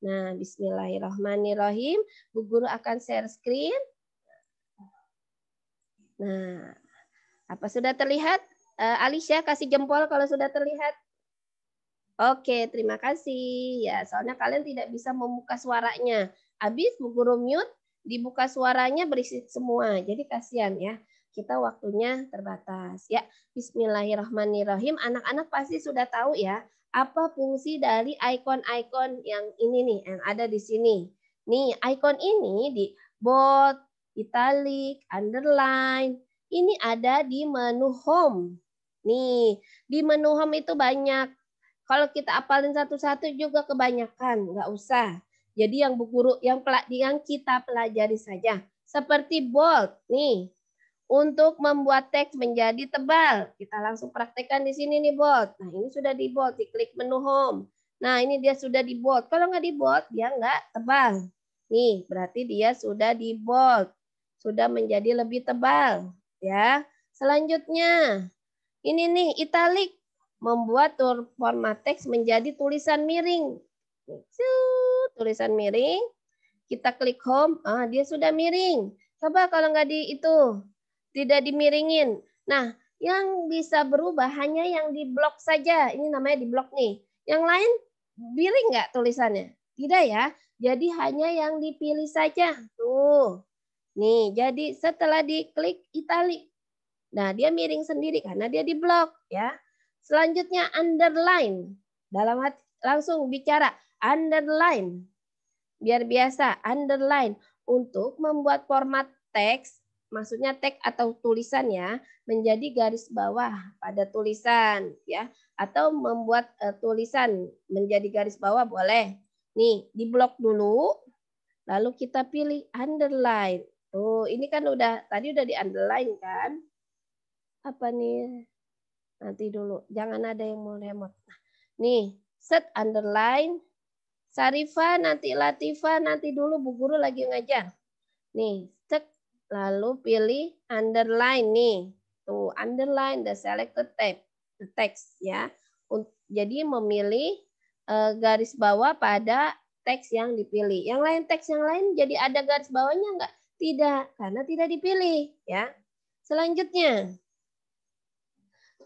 Nah, bismillahirrahmanirrahim. Bu Guru akan share screen. Nah, apa sudah terlihat? Uh, eh, Alicia kasih jempol kalau sudah terlihat. Oke, terima kasih. Ya, soalnya kalian tidak bisa membuka suaranya. Habis Bu Guru mute, dibuka suaranya berisik semua. Jadi kasihan ya. Kita waktunya terbatas. Ya, bismillahirrahmanirrahim. Anak-anak pasti sudah tahu ya apa fungsi dari ikon-ikon yang ini nih yang ada di sini. Nih, ikon ini di bold, italic, underline. Ini ada di menu home. Nih, di menu home itu banyak. Kalau kita apalin satu-satu juga kebanyakan, nggak usah. Jadi yang bu guru yang yang kita pelajari saja. Seperti bold, nih untuk membuat teks menjadi tebal. Kita langsung praktekkan di sini nih bot. Nah ini sudah di bot, diklik menu home. Nah ini dia sudah di bot. Kalau nggak di bot, dia nggak tebal. Nih berarti dia sudah di bot. Sudah menjadi lebih tebal. ya. Selanjutnya, ini nih italik. Membuat format teks menjadi tulisan miring. Tulisan miring. Kita klik home, ah, dia sudah miring. Coba kalau nggak di itu, tidak dimiringin. Nah, yang bisa berubah hanya yang di blok saja. Ini namanya di blok nih. Yang lain miring nggak tulisannya? Tidak ya. Jadi hanya yang dipilih saja. Tuh. Nih, jadi setelah diklik italik. Nah, dia miring sendiri karena dia di blok ya. Selanjutnya underline. Dalam hati, langsung bicara underline. Biar biasa underline untuk membuat format teks maksudnya teks atau tulisan ya menjadi garis bawah pada tulisan ya atau membuat uh, tulisan menjadi garis bawah boleh. Nih, di blok dulu lalu kita pilih underline. Tuh, ini kan udah tadi udah di underline kan? Apa nih? Nanti dulu, jangan ada yang mau remot. Nah, nih, set underline Sarifa nanti Latifa nanti dulu Bu Guru lagi ngajar. Nih, Lalu pilih underline nih. Tuh, underline the selected text the text ya. Jadi memilih eh, garis bawah pada teks yang dipilih. Yang lain teks yang lain jadi ada garis bawahnya enggak? Tidak, karena tidak dipilih ya. Selanjutnya.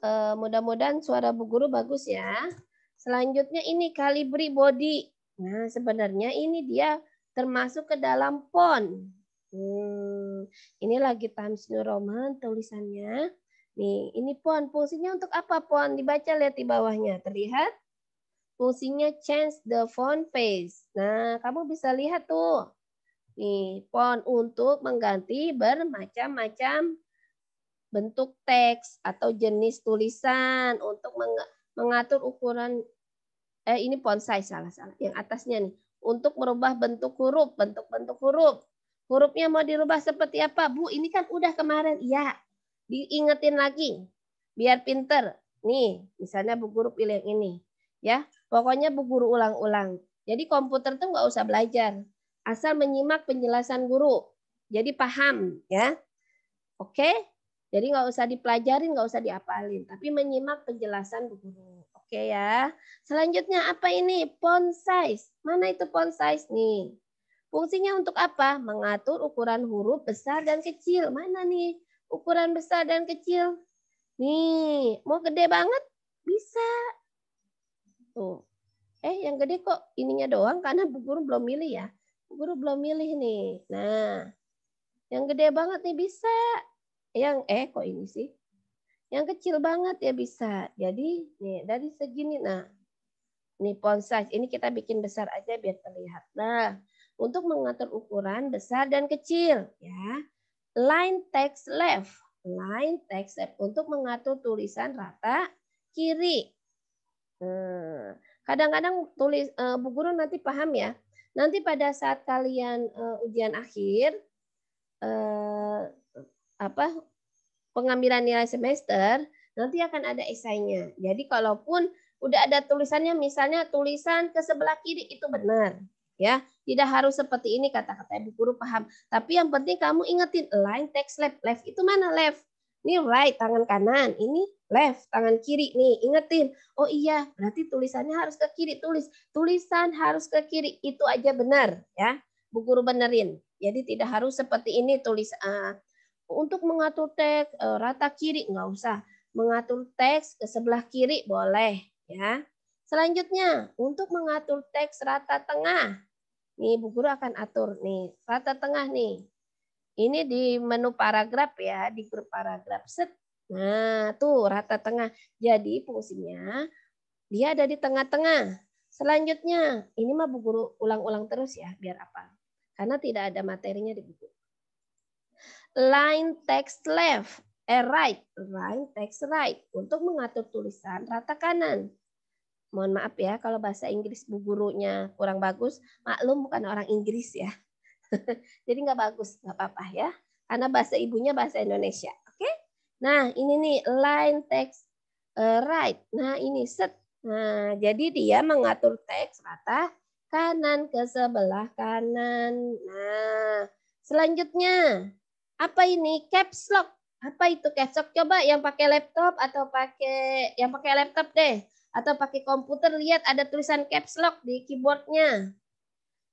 Eh, mudah-mudahan suara Bu Guru bagus ya. Selanjutnya ini kalibri body. Nah, sebenarnya ini dia termasuk ke dalam font Hmm, ini lagi Times New Roman tulisannya. Nih, ini pohon Fungsinya untuk apa Pohon Dibaca lihat di bawahnya. Terlihat? Fungsinya change the font face. Nah, kamu bisa lihat tuh. Nih, pohon untuk mengganti bermacam-macam bentuk teks atau jenis tulisan untuk mengatur ukuran eh ini font size salah salah yang atasnya nih untuk merubah bentuk huruf bentuk-bentuk huruf Hurufnya mau dirubah seperti apa? Bu, ini kan udah kemarin. Iya, diingetin lagi. Biar pinter. Nih, misalnya Bu Guru pilih yang ini. Ya, pokoknya Bu Guru ulang-ulang. Jadi komputer tuh nggak usah belajar. Asal menyimak penjelasan guru. Jadi paham ya. Oke? Jadi nggak usah dipelajarin, nggak usah diapalin. Tapi menyimak penjelasan Bu Guru. Oke ya. Selanjutnya apa ini? Font size. Mana itu font size nih? Fungsinya untuk apa? Mengatur ukuran huruf besar dan kecil. Mana nih ukuran besar dan kecil? Nih, mau gede banget? Bisa. Tuh. Eh, yang gede kok ininya doang karena bu guru belum milih ya. Bu guru belum milih nih. Nah, yang gede banget nih bisa. Yang eh kok ini sih? Yang kecil banget ya bisa. Jadi, nih dari segini nah. nih font size. Ini kita bikin besar aja biar terlihat. Nah, untuk mengatur ukuran besar dan kecil ya. Line text left, line text left untuk mengatur tulisan rata kiri. Nah, kadang-kadang tulis eh, Bu Guru nanti paham ya. Nanti pada saat kalian eh, ujian akhir eh, apa pengambilan nilai semester, nanti akan ada esainya. Jadi kalaupun udah ada tulisannya misalnya tulisan ke sebelah kiri itu benar, ya. Tidak harus seperti ini kata-kata ibu guru paham. Tapi yang penting kamu ingetin line text left. Left itu mana left? Ini right tangan kanan, ini left tangan kiri nih. Ingetin. Oh iya, berarti tulisannya harus ke kiri tulis. Tulisan harus ke kiri. Itu aja benar ya. Bu guru benerin. Jadi tidak harus seperti ini tulis uh, untuk mengatur teks uh, rata kiri nggak usah. Mengatur teks ke sebelah kiri boleh ya. Selanjutnya, untuk mengatur teks rata tengah, Nih Bu Guru akan atur nih rata tengah nih. Ini di menu paragraf ya, di grup paragraf set. Nah, tuh rata tengah. Jadi fungsinya dia ada di tengah-tengah. Selanjutnya, ini mah Bu Guru ulang-ulang terus ya biar apa? Karena tidak ada materinya di buku. Line text left, eh right, line text right untuk mengatur tulisan rata kanan mohon maaf ya kalau bahasa Inggris bu gurunya kurang bagus, maklum bukan orang Inggris ya. Jadi nggak bagus, nggak apa-apa ya. Karena bahasa ibunya bahasa Indonesia. Oke? Okay? Nah, ini nih line text uh, right. Nah, ini set. Nah, jadi dia mengatur teks rata kanan ke sebelah kanan. Nah, selanjutnya apa ini caps lock? Apa itu caps lock? Coba yang pakai laptop atau pakai yang pakai laptop deh atau pakai komputer lihat ada tulisan caps lock di keyboardnya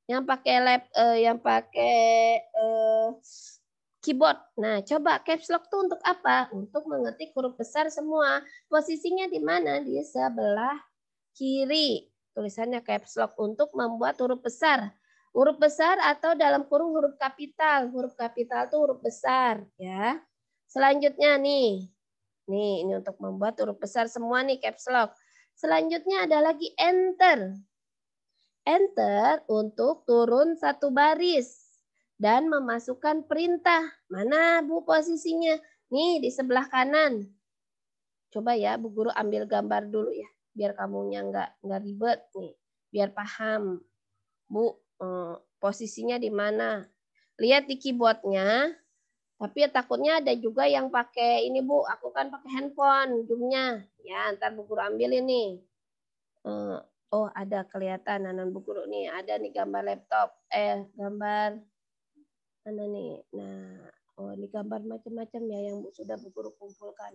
yang pakai lab eh, yang pakai eh, keyboard nah coba caps lock tuh untuk apa untuk mengetik huruf besar semua posisinya di mana di sebelah kiri tulisannya caps lock untuk membuat huruf besar huruf besar atau dalam kurung huruf kapital huruf kapital tuh huruf besar ya selanjutnya nih Nih, ini untuk membuat huruf besar semua nih caps lock. Selanjutnya ada lagi enter. Enter untuk turun satu baris dan memasukkan perintah. Mana Bu posisinya? Nih di sebelah kanan. Coba ya Bu Guru ambil gambar dulu ya. Biar kamunya nggak, nggak ribet nih. Biar paham. Bu, eh, posisinya di mana? Lihat di keyboardnya. Tapi takutnya ada juga yang pakai ini Bu, aku kan pakai handphone jumnya Ya, ntar Bu Guru ambil ini. Eh, oh, ada kelihatan Anan Bu Guru nih. Ada nih gambar laptop. Eh, gambar mana nih? Nah, oh ini gambar macam-macam ya yang sudah Bu Guru kumpulkan.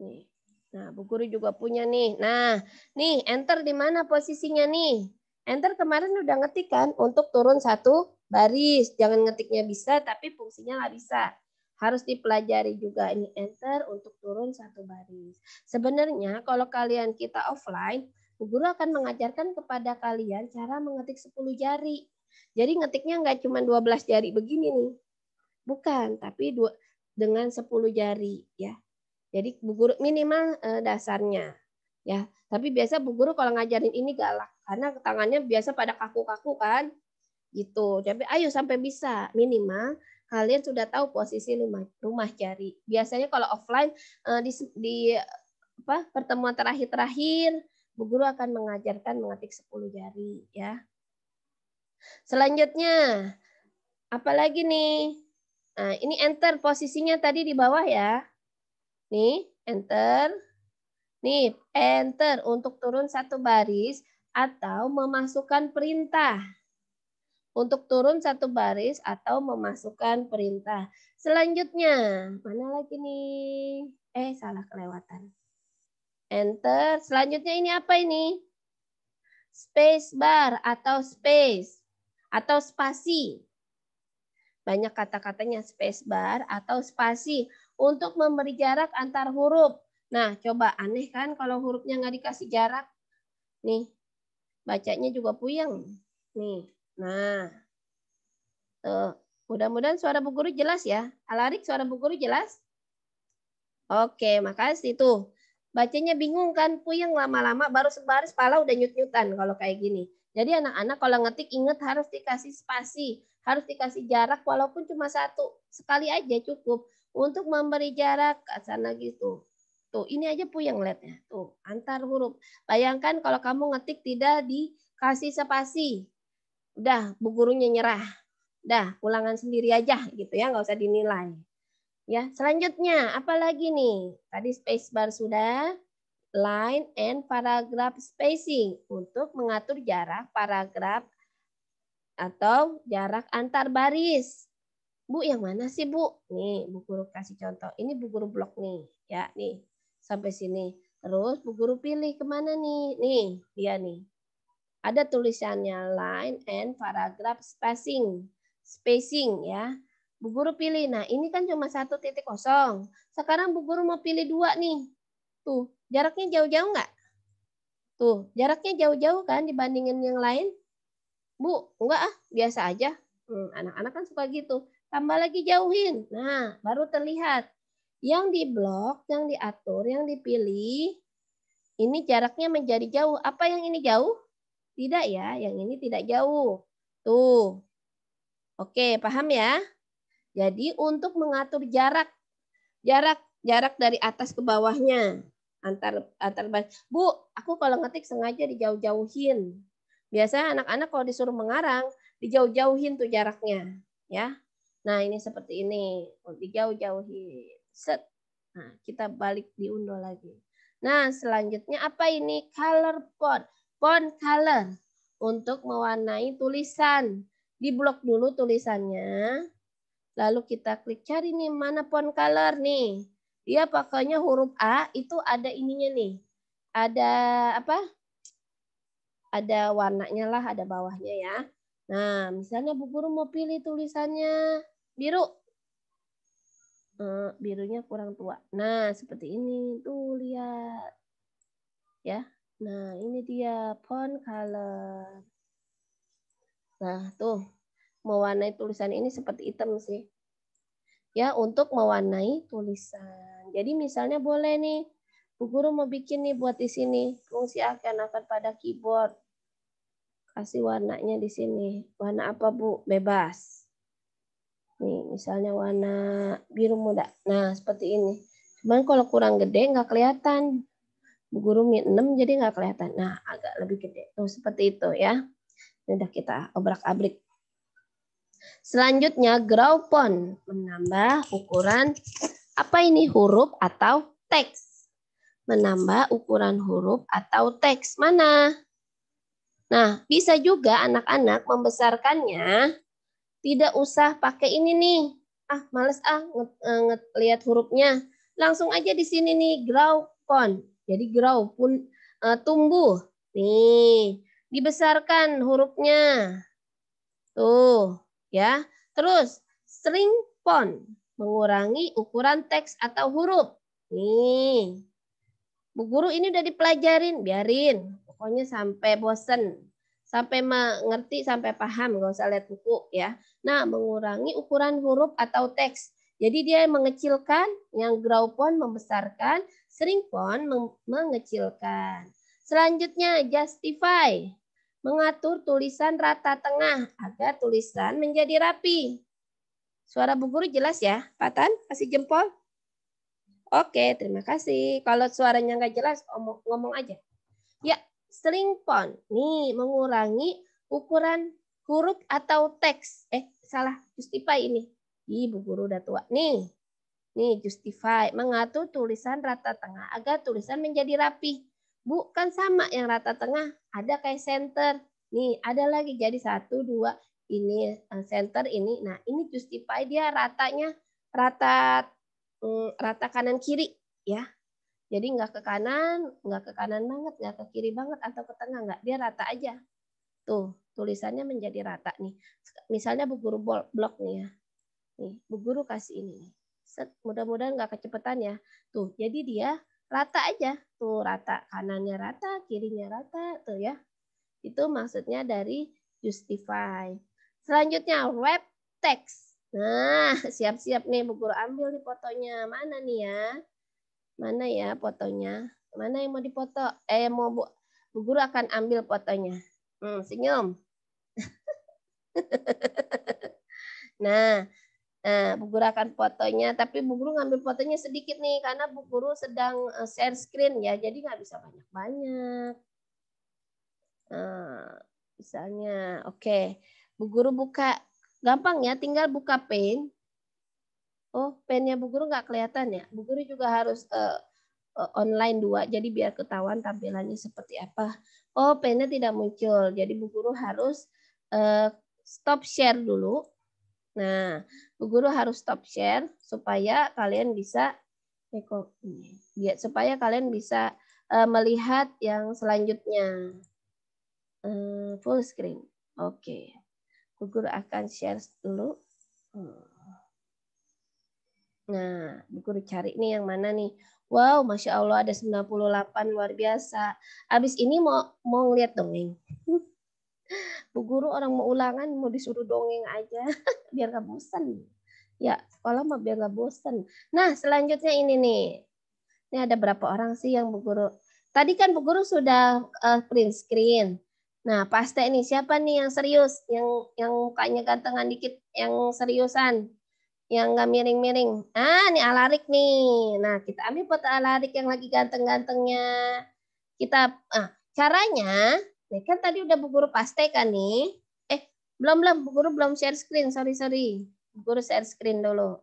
Nih. Nah, Bu Guru juga punya nih. Nah, nih enter di mana posisinya nih? Enter kemarin udah ngetik kan untuk turun satu baris. Jangan ngetiknya bisa tapi fungsinya nggak bisa harus dipelajari juga ini enter untuk turun satu baris. Sebenarnya kalau kalian kita offline, Bu guru akan mengajarkan kepada kalian cara mengetik 10 jari. Jadi ngetiknya nggak cuma 12 jari begini nih. Bukan, tapi dua, dengan 10 jari ya. Jadi bu guru minimal eh, dasarnya ya. Tapi biasa bu guru kalau ngajarin ini galak karena tangannya biasa pada kaku-kaku kan gitu. Tapi ayo sampai bisa minimal kalian sudah tahu posisi rumah rumah jari. Biasanya kalau offline eh, di, di apa pertemuan terakhir-terakhir bu guru akan mengajarkan mengetik 10 jari ya. Selanjutnya apalagi nih? Nah, ini enter posisinya tadi di bawah ya. Nih, enter. Nih, enter untuk turun satu baris atau memasukkan perintah untuk turun satu baris atau memasukkan perintah. Selanjutnya, mana lagi nih? Eh, salah kelewatan. Enter. Selanjutnya ini apa ini? Space bar atau space atau spasi. Banyak kata-katanya space bar atau spasi untuk memberi jarak antar huruf. Nah, coba aneh kan kalau hurufnya nggak dikasih jarak. Nih, bacanya juga puyeng. Nih, Nah, tuh. Eh, mudah-mudahan suara Bu Guru jelas ya. Alarik suara Bu Guru jelas? Oke, makasih tuh. Bacanya bingung kan, puyeng lama-lama baru sebaris pala udah nyut-nyutan kalau kayak gini. Jadi anak-anak kalau ngetik inget harus dikasih spasi, harus dikasih jarak walaupun cuma satu. Sekali aja cukup untuk memberi jarak ke sana gitu. Tuh, ini aja puyeng lihatnya. Tuh, antar huruf. Bayangkan kalau kamu ngetik tidak dikasih spasi Udah, bu gurunya nyerah. Dah, ulangan sendiri aja gitu ya, nggak usah dinilai. Ya, selanjutnya apa lagi nih? Tadi space bar sudah, line and paragraph spacing untuk mengatur jarak paragraf atau jarak antar baris. Bu, yang mana sih, Bu? Nih, Bu Guru kasih contoh. Ini Bu Guru blok nih, ya, nih. Sampai sini. Terus Bu Guru pilih kemana nih? Nih, dia nih. Ada tulisannya line and paragraph spacing. Spacing ya. Bu Guru pilih. Nah, ini kan cuma satu titik kosong. Sekarang Bu Guru mau pilih dua nih. Tuh, jaraknya jauh-jauh nggak? Tuh, jaraknya jauh-jauh kan dibandingin yang lain? Bu, enggak ah, biasa aja. Hmm, anak-anak hmm, kan suka gitu. Tambah lagi jauhin. Nah, baru terlihat. Yang di blok, yang diatur, yang dipilih, ini jaraknya menjadi jauh. Apa yang ini jauh? Tidak ya, yang ini tidak jauh. Tuh. Oke, paham ya? Jadi untuk mengatur jarak, jarak jarak dari atas ke bawahnya antar antar Bu, aku kalau ngetik sengaja dijauh-jauhin. Biasanya anak-anak kalau disuruh mengarang, dijauh-jauhin tuh jaraknya, ya. Nah, ini seperti ini, dijauh-jauhin. Set. Nah, kita balik diunduh lagi. Nah, selanjutnya apa ini? Color code font color untuk mewarnai tulisan. Di blok dulu tulisannya. Lalu kita klik cari nih mana font color nih. Dia pakainya huruf A itu ada ininya nih. Ada apa? Ada warnanya lah, ada bawahnya ya. Nah, misalnya Bu Guru mau pilih tulisannya biru. Eh, birunya kurang tua. Nah, seperti ini. Tuh, lihat. Ya, Nah, ini dia font color. Nah, tuh mewarnai tulisan ini seperti item sih. Ya, untuk mewarnai tulisan. Jadi misalnya boleh nih, Bu Guru mau bikin nih buat di sini, fungsi akan-akan pada keyboard. Kasih warnanya di sini. Warna apa, Bu? Bebas. Nih, misalnya warna biru muda. Nah, seperti ini. Cuman kalau kurang gede nggak kelihatan Bu guru 6 jadi nggak kelihatan. Nah, agak lebih gede. Tuh, seperti itu ya. Ini udah kita obrak-abrik. Selanjutnya, graupon. Menambah ukuran apa ini? Huruf atau teks. Menambah ukuran huruf atau teks. Mana? Nah, bisa juga anak-anak membesarkannya. Tidak usah pakai ini nih. Ah, males ah eh, ngelihat nge, hurufnya. Langsung aja di sini nih, graupon jadi grow pun uh, tumbuh. Nih, dibesarkan hurufnya. Tuh, ya. Terus shrink font, mengurangi ukuran teks atau huruf. Nih. Bu guru ini udah dipelajarin, biarin. Pokoknya sampai bosen, sampai mengerti, sampai paham, nggak usah lihat buku ya. Nah, mengurangi ukuran huruf atau teks. Jadi dia mengecilkan, yang grow pon membesarkan, sering pon mengecilkan. Selanjutnya, justify. Mengatur tulisan rata tengah agar tulisan menjadi rapi. Suara Bu Guru jelas ya? Patan, kasih jempol. Oke, terima kasih. Kalau suaranya nggak jelas, ngomong, ngomong aja. Ya, sering pon Nih, mengurangi ukuran huruf atau teks. Eh, salah. Justify ini. Ibu Guru udah tua. Nih, Nih, justify, mengatur tulisan rata tengah agar tulisan menjadi rapi. Bukan sama yang rata tengah, ada kayak center. Nih, ada lagi jadi satu, dua, ini eh, center, ini. Nah, ini justify dia ratanya, rata mm, rata kanan kiri ya. Jadi nggak ke kanan, nggak ke kanan banget, nggak ke kiri banget atau ke tengah nggak, dia rata aja. Tuh, tulisannya menjadi rata nih. Misalnya bu guru blok nih ya. Nih, bu guru kasih ini nih Set, mudah-mudahan nggak kecepatan ya. Tuh, jadi dia rata aja. Tuh, rata. Kanannya rata, kirinya rata. Tuh ya. Itu maksudnya dari justify. Selanjutnya, web text. Nah, siap-siap nih Bu Guru ambil nih fotonya. Mana nih ya? Mana ya fotonya? Mana yang mau dipoto? Eh, mau Bu, Bu Guru akan ambil fotonya. Hmm, senyum. nah, Nah, Bu Guru akan fotonya, tapi Bu Guru ngambil fotonya sedikit nih karena Bu Guru sedang eh, share screen ya, jadi nggak bisa banyak-banyak. Nah, misalnya, oke, okay. Bu Guru buka, gampang ya, tinggal buka pen. Oh, pennya Bu Guru nggak kelihatan ya. Bu Guru juga harus uh, uh, online dua, jadi biar ketahuan tampilannya seperti apa. Oh, pennya tidak muncul, jadi Bu Guru harus uh, stop share dulu. Nah, guru harus stop share supaya kalian bisa ya, supaya kalian bisa uh, melihat yang selanjutnya uh, full screen. Oke, okay. guru akan share dulu. Nah, Nah, guru cari ini yang mana nih. Wow, Masya Allah ada 98, luar biasa. Abis ini mau, mau ngeliat nih. Bu guru orang mau ulangan mau disuruh dongeng aja biar nggak bosan. Ya sekolah mah biar nggak bosan. Nah selanjutnya ini nih. Ini ada berapa orang sih yang bu guru? Tadi kan bu guru sudah uh, print screen. Nah pasti ini siapa nih yang serius, yang yang mukanya gantengan dikit, yang seriusan, yang nggak miring-miring. Ah ini alarik nih. Nah kita ambil foto alarik yang lagi ganteng-gantengnya. Kita ah, caranya Kan tadi udah Bu Guru paste kan nih? Eh, belum belum Bu Guru belum share screen. Sorry sorry. Bu Guru share screen dulu.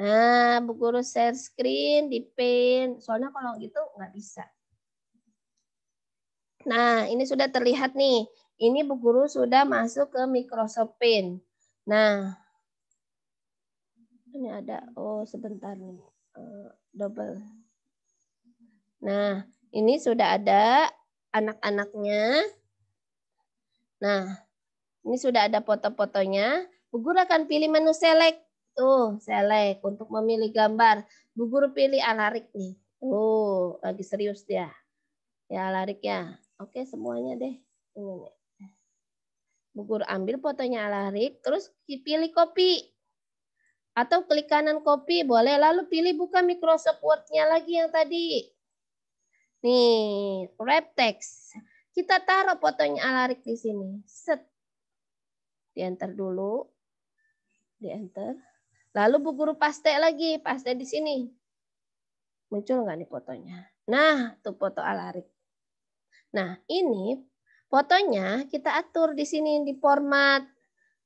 Nah, Bu Guru share screen di pin. Soalnya kalau gitu nggak bisa. Nah, ini sudah terlihat nih. Ini Bu Guru sudah masuk ke Microsoft Paint. Nah, ini ada oh sebentar nih. Uh, double. Nah, ini sudah ada anak-anaknya. Nah, ini sudah ada foto-fotonya. Bu Guru akan pilih menu select. Tuh, select untuk memilih gambar. Bu Guru pilih alarik nih. Tuh, lagi serius dia. Ya, alarik ya. Oke, semuanya deh. Ini nih. Bu Guru ambil fotonya alarik, terus pilih copy. Atau klik kanan copy, boleh. Lalu pilih buka Microsoft Word-nya lagi yang tadi. Nih, wrap text. Kita taruh fotonya Alarik di sini. Set. Di enter dulu. Di enter. Lalu Bu Guru paste lagi. Paste di sini. Muncul nggak nih fotonya? Nah, tuh foto Alarik. Nah, ini fotonya kita atur di sini di format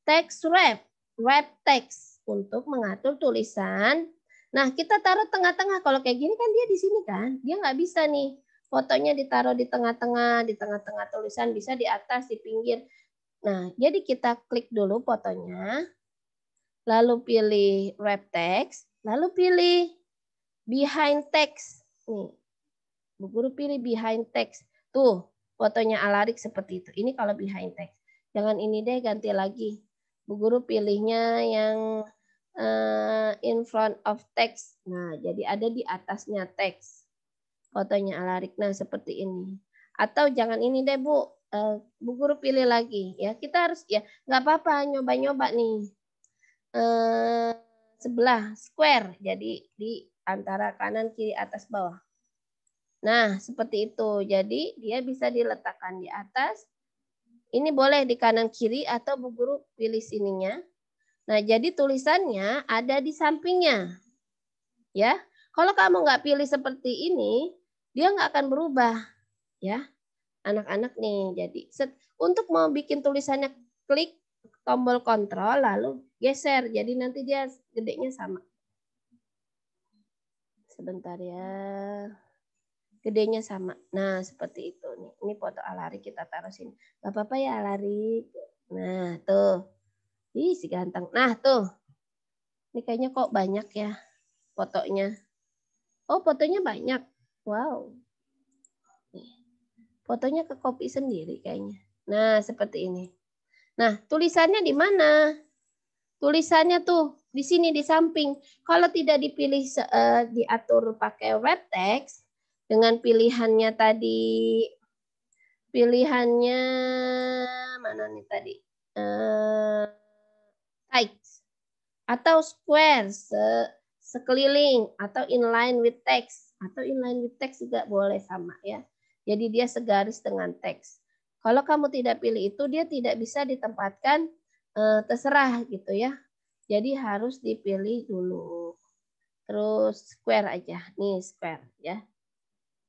text wrap. Wrap text untuk mengatur tulisan. Nah, kita taruh tengah-tengah. Kalau kayak gini kan dia di sini kan. Dia nggak bisa nih fotonya ditaruh di tengah-tengah, di tengah-tengah tulisan bisa di atas, di pinggir. Nah, jadi kita klik dulu fotonya, lalu pilih wrap text, lalu pilih behind text. Nih, Bu Guru pilih behind text. Tuh, fotonya Alarik seperti itu. Ini kalau behind text. Jangan ini deh, ganti lagi. Bu Guru pilihnya yang uh, in front of text. Nah, jadi ada di atasnya text fotonya alarik. Nah, seperti ini. Atau jangan ini deh, Bu. Eh, Bu guru pilih lagi ya. Kita harus ya nggak apa-apa nyoba-nyoba nih. Uh, sebelah square. Jadi di antara kanan kiri atas bawah. Nah, seperti itu. Jadi dia bisa diletakkan di atas. Ini boleh di kanan kiri atau Bu guru pilih sininya. Nah, jadi tulisannya ada di sampingnya. Ya. Kalau kamu nggak pilih seperti ini, dia nggak akan berubah ya anak-anak nih jadi set, untuk mau bikin tulisannya klik tombol kontrol lalu geser jadi nanti dia gedenya sama sebentar ya gedenya sama nah seperti itu nih ini foto alari kita taruh sini nggak apa-apa ya alari nah tuh Ih, si ganteng. Nah, tuh. Ini kayaknya kok banyak ya fotonya. Oh, fotonya banyak. Wow. Fotonya ke kopi sendiri kayaknya. Nah, seperti ini. Nah, tulisannya di mana? Tulisannya tuh di sini di samping. Kalau tidak dipilih uh, diatur pakai web text dengan pilihannya tadi pilihannya mana nih tadi? Uh, atau square se sekeliling atau inline with text atau inline with text juga boleh sama ya. Jadi dia segaris dengan teks. Kalau kamu tidak pilih itu dia tidak bisa ditempatkan eh, terserah gitu ya. Jadi harus dipilih dulu. Terus square aja. Nih square ya.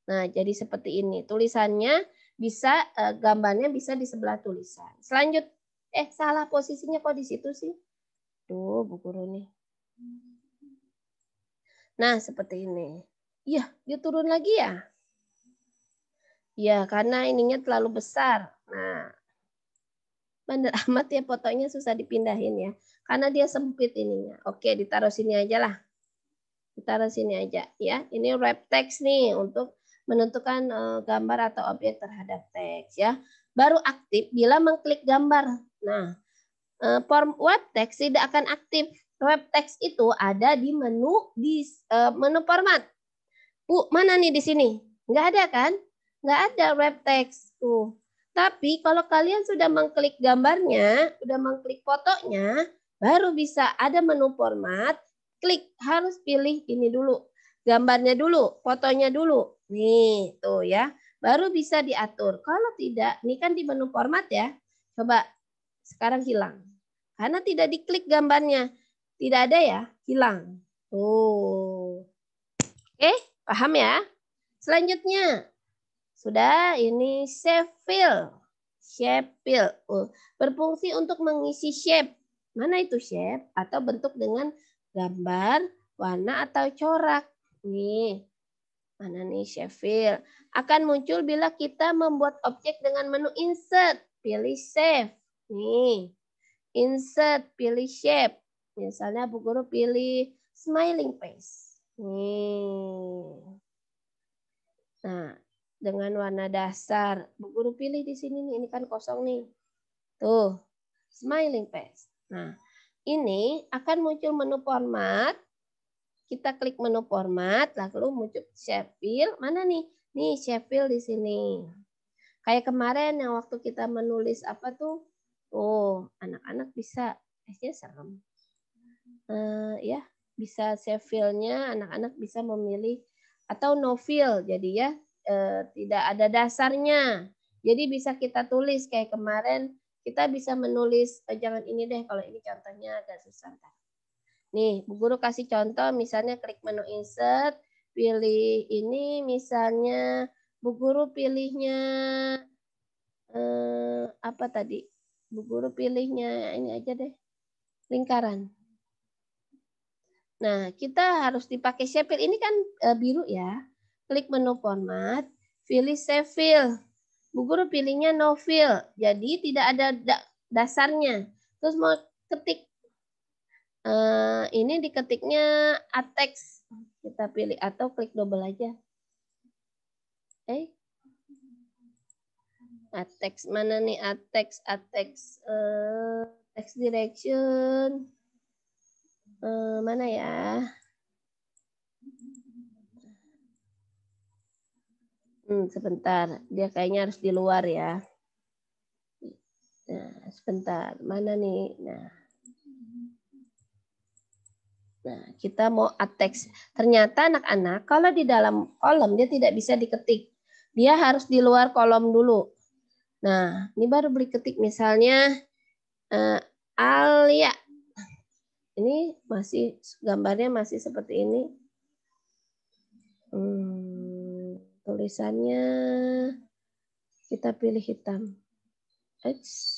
Nah, jadi seperti ini. Tulisannya bisa eh, gambarnya bisa di sebelah tulisan. Selanjut eh salah posisinya kok di situ sih? Tuh, Bu Guru nih. Nah, seperti ini. Ya, dia turun lagi ya? Ya, karena ininya terlalu besar. Nah, bandar amat ya fotonya susah dipindahin ya. Karena dia sempit ininya. Oke, ditaruh sini aja lah. Ditaruh sini aja ya. Ini wrap text nih untuk menentukan eh, gambar atau objek terhadap teks ya. Baru aktif bila mengklik gambar. Nah, eh, form web text tidak akan aktif. Web text itu ada di menu di eh, menu format Bu, mana nih di sini? Nggak ada kan? Nggak ada web text. Tuh. Tapi kalau kalian sudah mengklik gambarnya, sudah mengklik fotonya, baru bisa ada menu format, klik harus pilih ini dulu. Gambarnya dulu, fotonya dulu. Nih, tuh ya. Baru bisa diatur. Kalau tidak, ini kan di menu format ya. Coba sekarang hilang. Karena tidak diklik gambarnya. Tidak ada ya, hilang. Tuh. Oke. Okay? Paham ya? Selanjutnya, sudah ini shape fill. Shape fill. Uh, berfungsi untuk mengisi shape. Mana itu shape? Atau bentuk dengan gambar, warna, atau corak. Nih, mana nih shape fill. Akan muncul bila kita membuat objek dengan menu insert. Pilih shape. Nih, insert, pilih shape. Misalnya Bu Guru pilih smiling face. Nih. Nah, dengan warna dasar. Bu guru pilih di sini nih, ini kan kosong nih. Tuh, smiling face. Nah, ini akan muncul menu format. Kita klik menu format, lalu muncul shape fill Mana nih? Nih fill di sini. Kayak kemarin yang waktu kita menulis apa tuh? Oh, anak-anak bisa. eh serem. Uh, ya, bisa self anak-anak bisa memilih atau no fill jadi ya eh, tidak ada dasarnya. Jadi bisa kita tulis kayak kemarin kita bisa menulis e, jangan ini deh kalau ini contohnya agak susah. Nih, Bu Guru kasih contoh misalnya klik menu insert, pilih ini misalnya Bu Guru pilihnya eh, apa tadi? Bu Guru pilihnya ini aja deh. Lingkaran. Nah, kita harus dipakai fill. ini kan e, biru ya. Klik menu format, pilih shape fill. Bu Guru pilihnya no fill Jadi tidak ada da dasarnya. Terus mau ketik e, ini diketiknya atex. Kita pilih atau klik double aja. Eh. Atex mana nih? Atex, atex eh text direction eh, mana ya? Hmm, sebentar, dia kayaknya harus di luar ya. Nah, sebentar, mana nih? Nah, nah kita mau add Ternyata anak-anak kalau di dalam kolom dia tidak bisa diketik. Dia harus di luar kolom dulu. Nah, ini baru beli ketik misalnya uh, Alia. Ini masih gambarnya masih seperti ini. Hmm, tulisannya kita pilih hitam. Eits.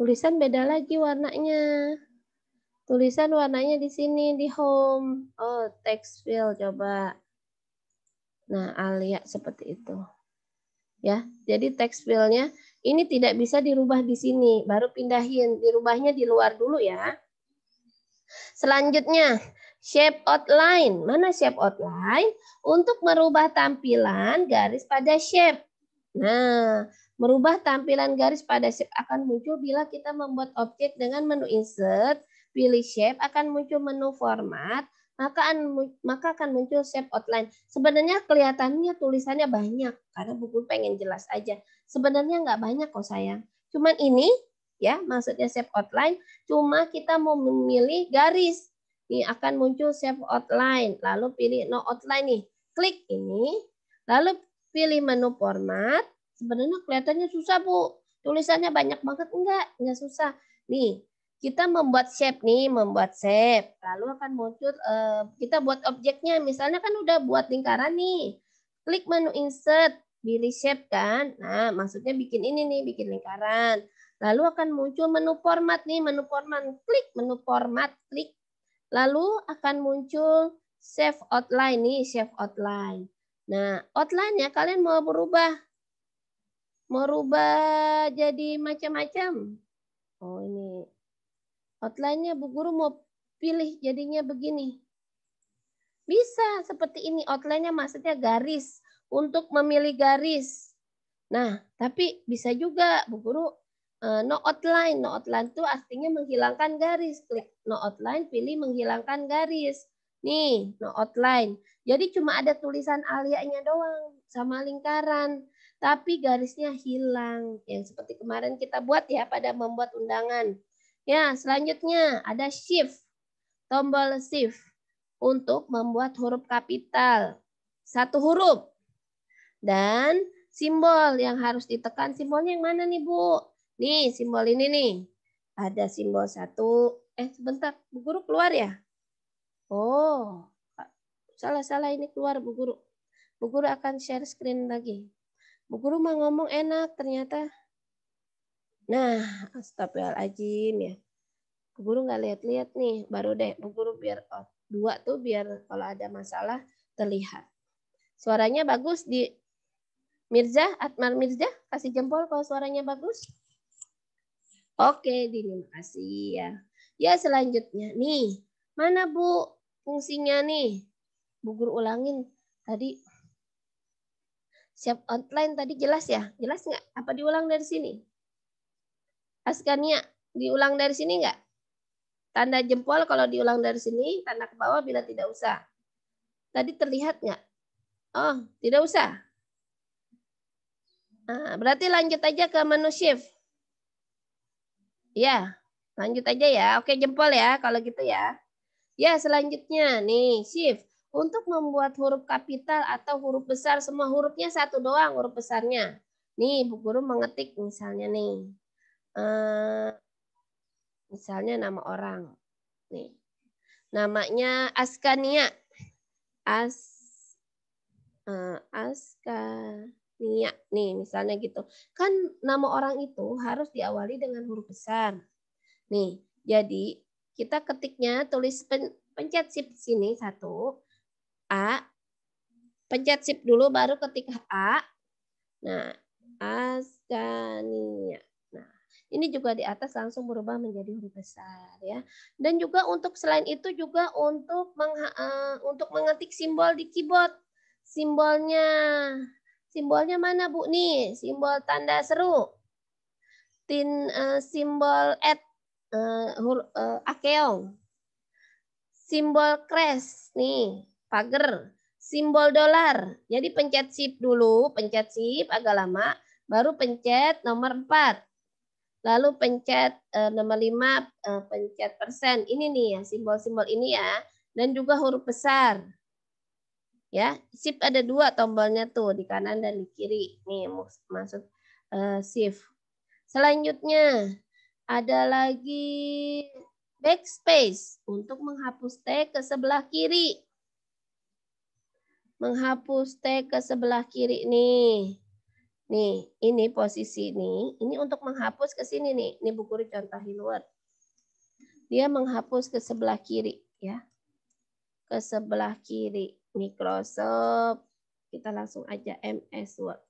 Tulisan beda lagi warnanya. Tulisan warnanya di sini di home. Oh, text fill coba. Nah, alia seperti itu. Ya, jadi text fillnya ini tidak bisa dirubah di sini, baru pindahin. Dirubahnya di luar dulu ya. Selanjutnya, shape outline. Mana shape outline? Untuk merubah tampilan garis pada shape. Nah, merubah tampilan garis pada shape akan muncul bila kita membuat objek dengan menu insert, pilih shape, akan muncul menu format, maka akan muncul shape outline. Sebenarnya kelihatannya tulisannya banyak karena buku pengen jelas aja. Sebenarnya nggak banyak kok sayang. Cuman ini ya, maksudnya shape outline, cuma kita mau memilih garis. Ini akan muncul shape outline, lalu pilih no outline nih. Klik ini, lalu pilih menu format. Sebenarnya kelihatannya susah, Bu. Tulisannya banyak banget. Enggak, enggak susah. Nih, kita membuat shape nih, membuat shape. Lalu akan muncul, eh, kita buat objeknya. Misalnya kan udah buat lingkaran nih. Klik menu insert, pilih shape kan. Nah, maksudnya bikin ini nih, bikin lingkaran. Lalu akan muncul menu format nih, menu format klik, menu format klik. Lalu akan muncul save outline nih, save outline. Nah, outline-nya kalian mau berubah. Mau rubah jadi macam-macam. Oh, ini. Outline-nya Bu Guru mau pilih jadinya begini. Bisa seperti ini outline-nya maksudnya garis untuk memilih garis. Nah, tapi bisa juga Bu Guru Eh, no outline. No outline itu artinya menghilangkan garis. Klik no outline, pilih menghilangkan garis. Nih, no outline. Jadi cuma ada tulisan alianya doang sama lingkaran. Tapi garisnya hilang. Yang seperti kemarin kita buat ya pada membuat undangan. Ya, selanjutnya ada shift. Tombol shift untuk membuat huruf kapital. Satu huruf. Dan simbol yang harus ditekan. Simbolnya yang mana nih, Bu? Nih, simbol ini nih. Ada simbol satu. Eh, sebentar. Bu Guru keluar ya? Oh, salah-salah ini keluar Bu Guru. Bu Guru akan share screen lagi. Bu Guru mau ngomong enak ternyata. Nah, astagfirullahaladzim ya. Bu Guru nggak lihat-lihat nih. Baru deh Bu Guru biar oh, dua tuh biar kalau ada masalah terlihat. Suaranya bagus di Mirza, Atmar Mirza, kasih jempol kalau suaranya bagus. Oke, terima kasih ya. Ya, selanjutnya nih. Mana Bu fungsinya nih? Bu guru ulangin tadi siap online tadi jelas ya? Jelas nggak? Apa diulang dari sini? Askania, diulang dari sini nggak? Tanda jempol kalau diulang dari sini, tanda ke bawah bila tidak usah. Tadi terlihat nggak? Oh, tidak usah. Nah, berarti lanjut aja ke menu shift. Ya, lanjut aja ya. Oke, jempol ya kalau gitu ya. Ya, selanjutnya nih, shift. Untuk membuat huruf kapital atau huruf besar, semua hurufnya satu doang huruf besarnya. Nih, Bu Guru mengetik misalnya nih. Uh, misalnya nama orang. Nih. Namanya Askania. As uh, Aska Nia nih misalnya gitu. Kan nama orang itu harus diawali dengan huruf besar. Nih, jadi kita ketiknya tulis pen, pencet shift sini satu A pencet sip dulu baru ketik A. Nah, Askania. Nah, ini juga di atas langsung berubah menjadi huruf besar ya. Dan juga untuk selain itu juga untuk meng, uh, eh, untuk mengetik simbol di keyboard simbolnya Simbolnya mana Bu nih? Simbol tanda seru. Tin, uh, simbol at uh, hur, uh, akeong. Simbol crash nih, pagar. Simbol dolar. Jadi pencet sip dulu, pencet sip agak lama, baru pencet nomor 4 lalu pencet uh, nomor 5 uh, pencet persen ini nih ya simbol-simbol ini ya dan juga huruf besar ya shift ada dua tombolnya tuh di kanan dan di kiri nih maksud uh, eh, shift selanjutnya ada lagi backspace untuk menghapus T ke sebelah kiri menghapus T ke sebelah kiri nih nih ini posisi ini ini untuk menghapus ke sini nih ini buku contohin word dia menghapus ke sebelah kiri ya ke sebelah kiri Microsoft. Kita langsung aja MS Word.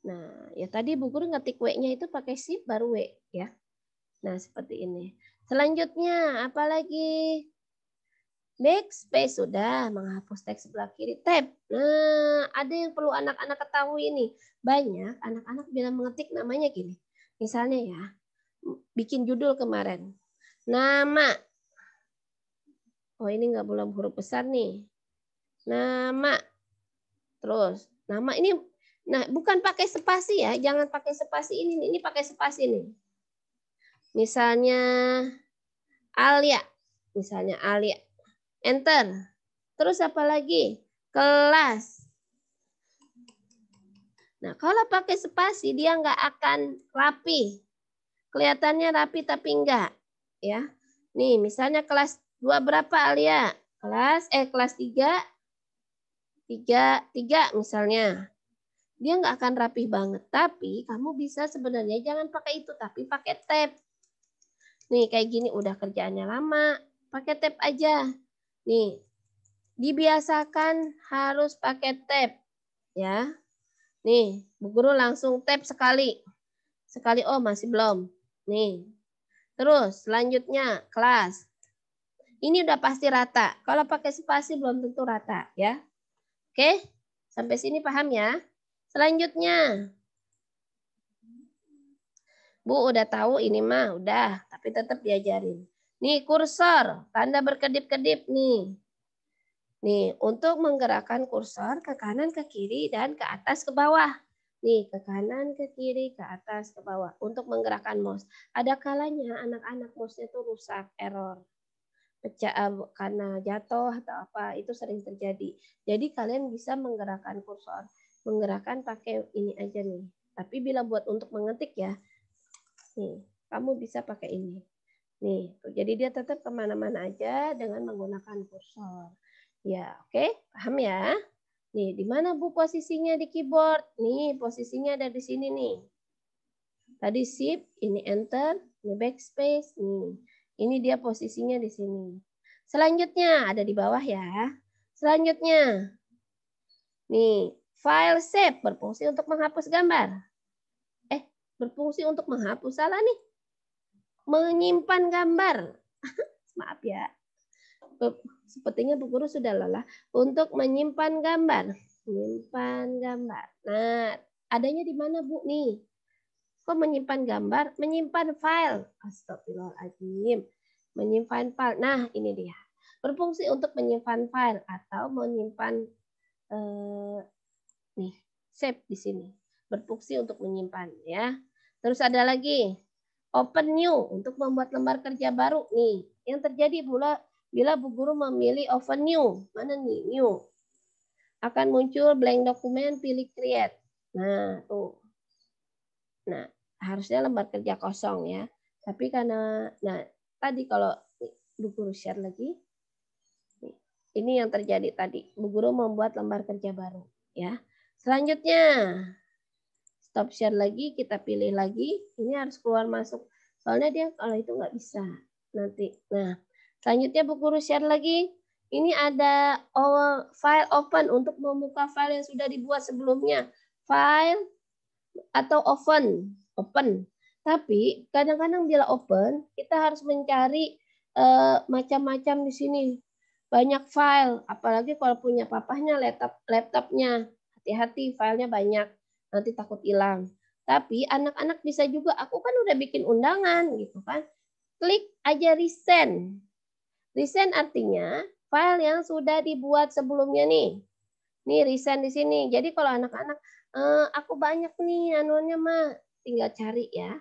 Nah, ya tadi Bu Guru ngetik W-nya itu pakai shift baru W ya. Nah, seperti ini. Selanjutnya, apalagi? Backspace sudah menghapus teks sebelah kiri. Tab. Nah, ada yang perlu anak-anak ketahui ini. Banyak anak-anak bilang mengetik namanya gini. Misalnya ya, bikin judul kemarin. Nama Oh ini nggak boleh huruf besar nih. Nama. Terus nama ini nah bukan pakai spasi ya, jangan pakai spasi ini, ini pakai spasi nih. Misalnya Alia, misalnya Alia. Enter. Terus apa lagi? Kelas. Nah, kalau pakai spasi dia nggak akan rapi. Kelihatannya rapi tapi enggak, ya. Nih, misalnya kelas Dua berapa Alia? Kelas eh kelas tiga tiga tiga misalnya. Dia nggak akan rapih banget, tapi kamu bisa sebenarnya jangan pakai itu tapi pakai tape Nih kayak gini udah kerjaannya lama, pakai tape aja. Nih. Dibiasakan harus pakai tape ya. Nih, Bu Guru langsung tape sekali. Sekali, oh masih belum. Nih. Terus selanjutnya kelas. Ini udah pasti rata. Kalau pakai spasi belum tentu rata ya. Oke, sampai sini paham ya. Selanjutnya. Bu udah tahu ini mah, udah. Tapi tetap diajarin. Nih kursor, tanda berkedip-kedip nih. Nih, untuk menggerakkan kursor ke kanan, ke kiri, dan ke atas, ke bawah. Nih, ke kanan, ke kiri, ke atas, ke bawah. Untuk menggerakkan mouse. Ada kalanya anak-anak mouse-nya tuh rusak, error pecah eh, karena jatuh atau apa itu sering terjadi. Jadi kalian bisa menggerakkan kursor, menggerakkan pakai ini aja nih. Tapi bila buat untuk mengetik ya, nih kamu bisa pakai ini. Nih, jadi dia tetap kemana-mana aja dengan menggunakan kursor. Ya, oke, okay? paham ya? Nih, di mana bu posisinya di keyboard? Nih, posisinya ada di sini nih. Tadi shift, ini enter, ini backspace, nih. Ini dia posisinya di sini. Selanjutnya ada di bawah ya. Selanjutnya. Nih, file save berfungsi untuk menghapus gambar. Eh, berfungsi untuk menghapus salah nih. Menyimpan gambar. Maaf ya. Sepertinya Bu Guru sudah lelah untuk menyimpan gambar. Menyimpan gambar. Nah, adanya di mana Bu nih? Kok menyimpan gambar? Menyimpan file. Astagfirullahaladzim. Menyimpan file. Nah, ini dia. Berfungsi untuk menyimpan file atau menyimpan eh, nih save di sini. Berfungsi untuk menyimpan ya. Terus ada lagi open new untuk membuat lembar kerja baru nih. Yang terjadi bila bila bu guru memilih open new. Mana nih new? Akan muncul blank document, pilih create. Nah, tuh Nah, harusnya lembar kerja kosong ya. Tapi karena nah tadi kalau Bu Guru share lagi. Ini yang terjadi tadi. Bu Guru membuat lembar kerja baru ya. Selanjutnya stop share lagi, kita pilih lagi. Ini harus keluar masuk. Soalnya dia kalau itu nggak bisa nanti. Nah, selanjutnya Bu Guru share lagi. Ini ada file open untuk membuka file yang sudah dibuat sebelumnya. File atau oven, open. Tapi kadang-kadang bila open, kita harus mencari eh, macam-macam di sini. Banyak file, apalagi kalau punya papahnya laptop laptopnya. Hati-hati filenya banyak, nanti takut hilang. Tapi anak-anak bisa juga, aku kan udah bikin undangan gitu kan. Klik aja resend. Resend artinya file yang sudah dibuat sebelumnya nih nih risen di sini. Jadi kalau anak-anak, e, aku banyak nih anunya, mah, tinggal cari ya.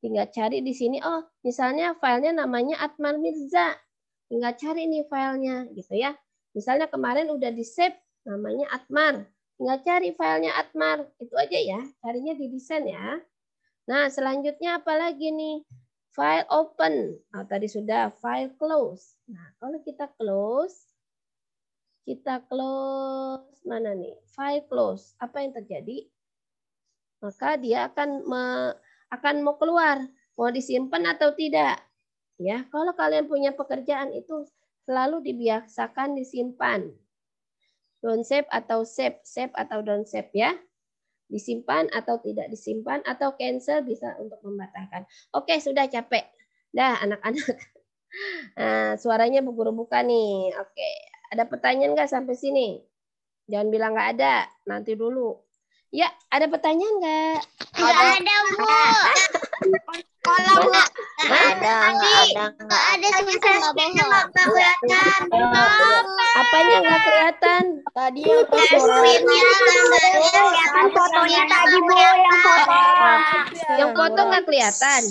Tinggal cari di sini, oh misalnya filenya namanya Atman Mirza. Tinggal cari nih filenya gitu ya. Misalnya kemarin udah di save namanya Atmar. Tinggal cari filenya Atmar. Itu aja ya, carinya di desain ya. Nah selanjutnya apa lagi nih? File open. Oh, tadi sudah file close. Nah kalau kita close, kita close mana nih file close apa yang terjadi maka dia akan me, akan mau keluar mau disimpan atau tidak ya kalau kalian punya pekerjaan itu selalu dibiasakan disimpan don't save atau save save atau don't save ya disimpan atau tidak disimpan atau cancel bisa untuk membatalkan oke sudah capek dah anak-anak Nah, suaranya buku buka nih. Oke, ada pertanyaan nggak sampai sini? Jangan bilang nggak ada, nanti dulu. Ya, ada pertanyaan nggak? Nggak ada. ada, Bu. Kalau nggak ada, nggak ada, nggak ada nggak kelihatan. Apanya nggak kelihatan? Tadi yang screennya nggak kelihatan fotonya tadi Bu yang foto. Yang foto nggak kelihatan.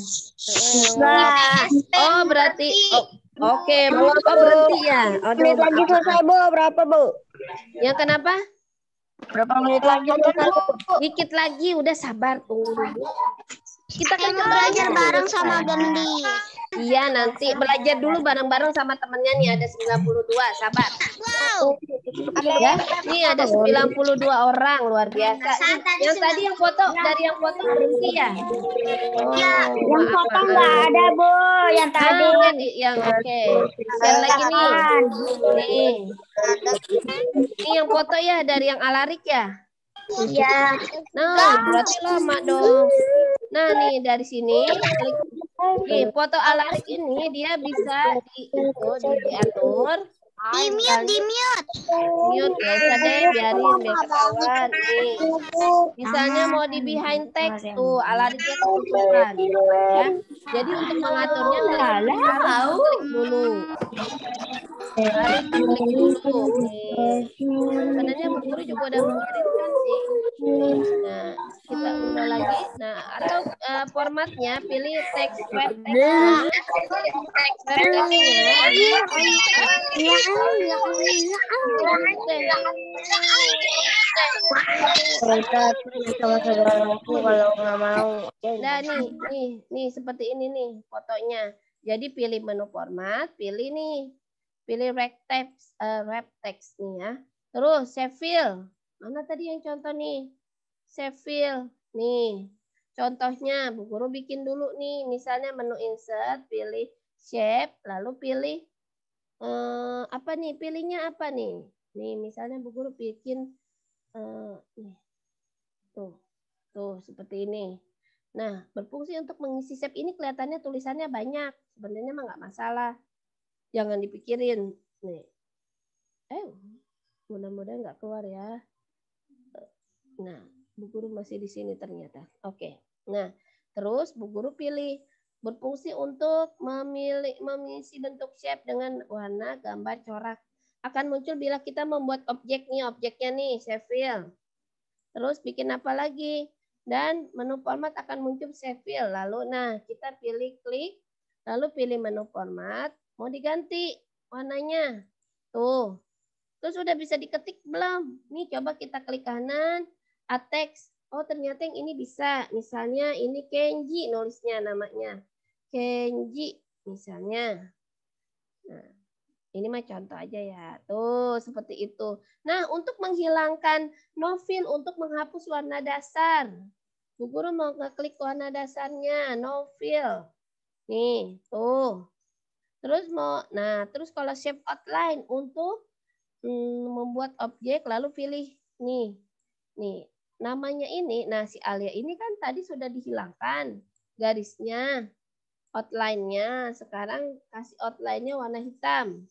Oh berarti. Oh, Oke, Bu Apa berhenti ya? Oke, menit lagi selesai, Bu. Berapa, Bu? Yang kenapa? Berapa menit lagi selesai, Dikit lagi, udah sabar tuh. Oh. Kita kan belajar bareng sama Gendi. Iya, nanti belajar dulu bareng-bareng sama temennya nih ada 92, sahabat. Wow. Ya, ini ada 92 orang luar biasa. Nih, yang tadi yang foto dari yang foto berhenti ya? Iya. Oh, yang foto enggak ada, Bu. Yang tadi ah, kan, yang oke. Okay. Yang lagi nih. Nih. Ini yang foto ya dari yang Alarik ya? Iya. Nah, berarti lama dong. Nah, nih dari sini nih, foto alarik ini dia bisa di itu diatur. Di mute, di mute. Mute ya, usah deh, biarin deh Nih, misalnya mau di behind text tuh, alariknya ketutupan. Ya. Jadi untuk mengaturnya, klik dulu. Sebenarnya Bu juga udah mengirimkan sih. Nah, kita ulang lagi. Nah, atau uh, formatnya pilih teks web Nah, nih, nih, nih seperti ini nih fotonya. Jadi pilih menu format, pilih nih Pilih wrap text, uh, eh, wrap text nih ya. Terus Seville. Mana tadi yang contoh nih? Seville. Nih. Contohnya Bu Guru bikin dulu nih. Misalnya menu insert, pilih shape, lalu pilih uh, apa nih? Pilihnya apa nih? Nih misalnya Bu Guru bikin uh, Tuh. Tuh seperti ini. Nah, berfungsi untuk mengisi shape ini kelihatannya tulisannya banyak. Sebenarnya mah nggak masalah jangan dipikirin nih eh mudah-mudahan nggak keluar ya nah bu guru masih di sini ternyata oke nah terus bu guru pilih berfungsi untuk memilih mengisi bentuk shape dengan warna gambar corak akan muncul bila kita membuat objeknya objeknya nih shape terus bikin apa lagi dan menu format akan muncul shape lalu nah kita pilih klik lalu pilih menu format Mau diganti warnanya. Tuh. Terus udah bisa diketik belum? Nih coba kita klik kanan, a text. Oh ternyata yang ini bisa. Misalnya ini Kenji nulisnya namanya. Kenji misalnya. Nah, ini mah contoh aja ya. Tuh, seperti itu. Nah, untuk menghilangkan no fill, untuk menghapus warna dasar. Bu guru mau klik warna dasarnya, no fill. Nih, tuh. Terus mau, nah terus kalau shape outline untuk hmm, membuat objek lalu pilih nih, nih namanya ini. Nah si Alia ini kan tadi sudah dihilangkan garisnya, outline-nya. Sekarang kasih outline-nya warna hitam.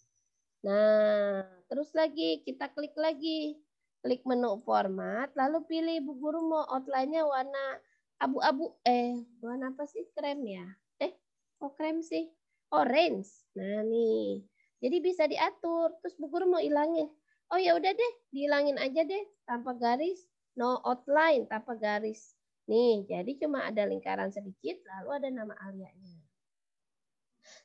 Nah terus lagi kita klik lagi, klik menu format, lalu pilih bu guru mau outline-nya warna abu-abu, eh warna apa sih krem ya? Eh kok oh, krem sih? orange. Nah, nih. Jadi bisa diatur. Terus Bu Guru mau ilangin. Oh ya udah deh, dihilangin aja deh tanpa garis, no outline tanpa garis. Nih, jadi cuma ada lingkaran sedikit lalu ada nama alianya.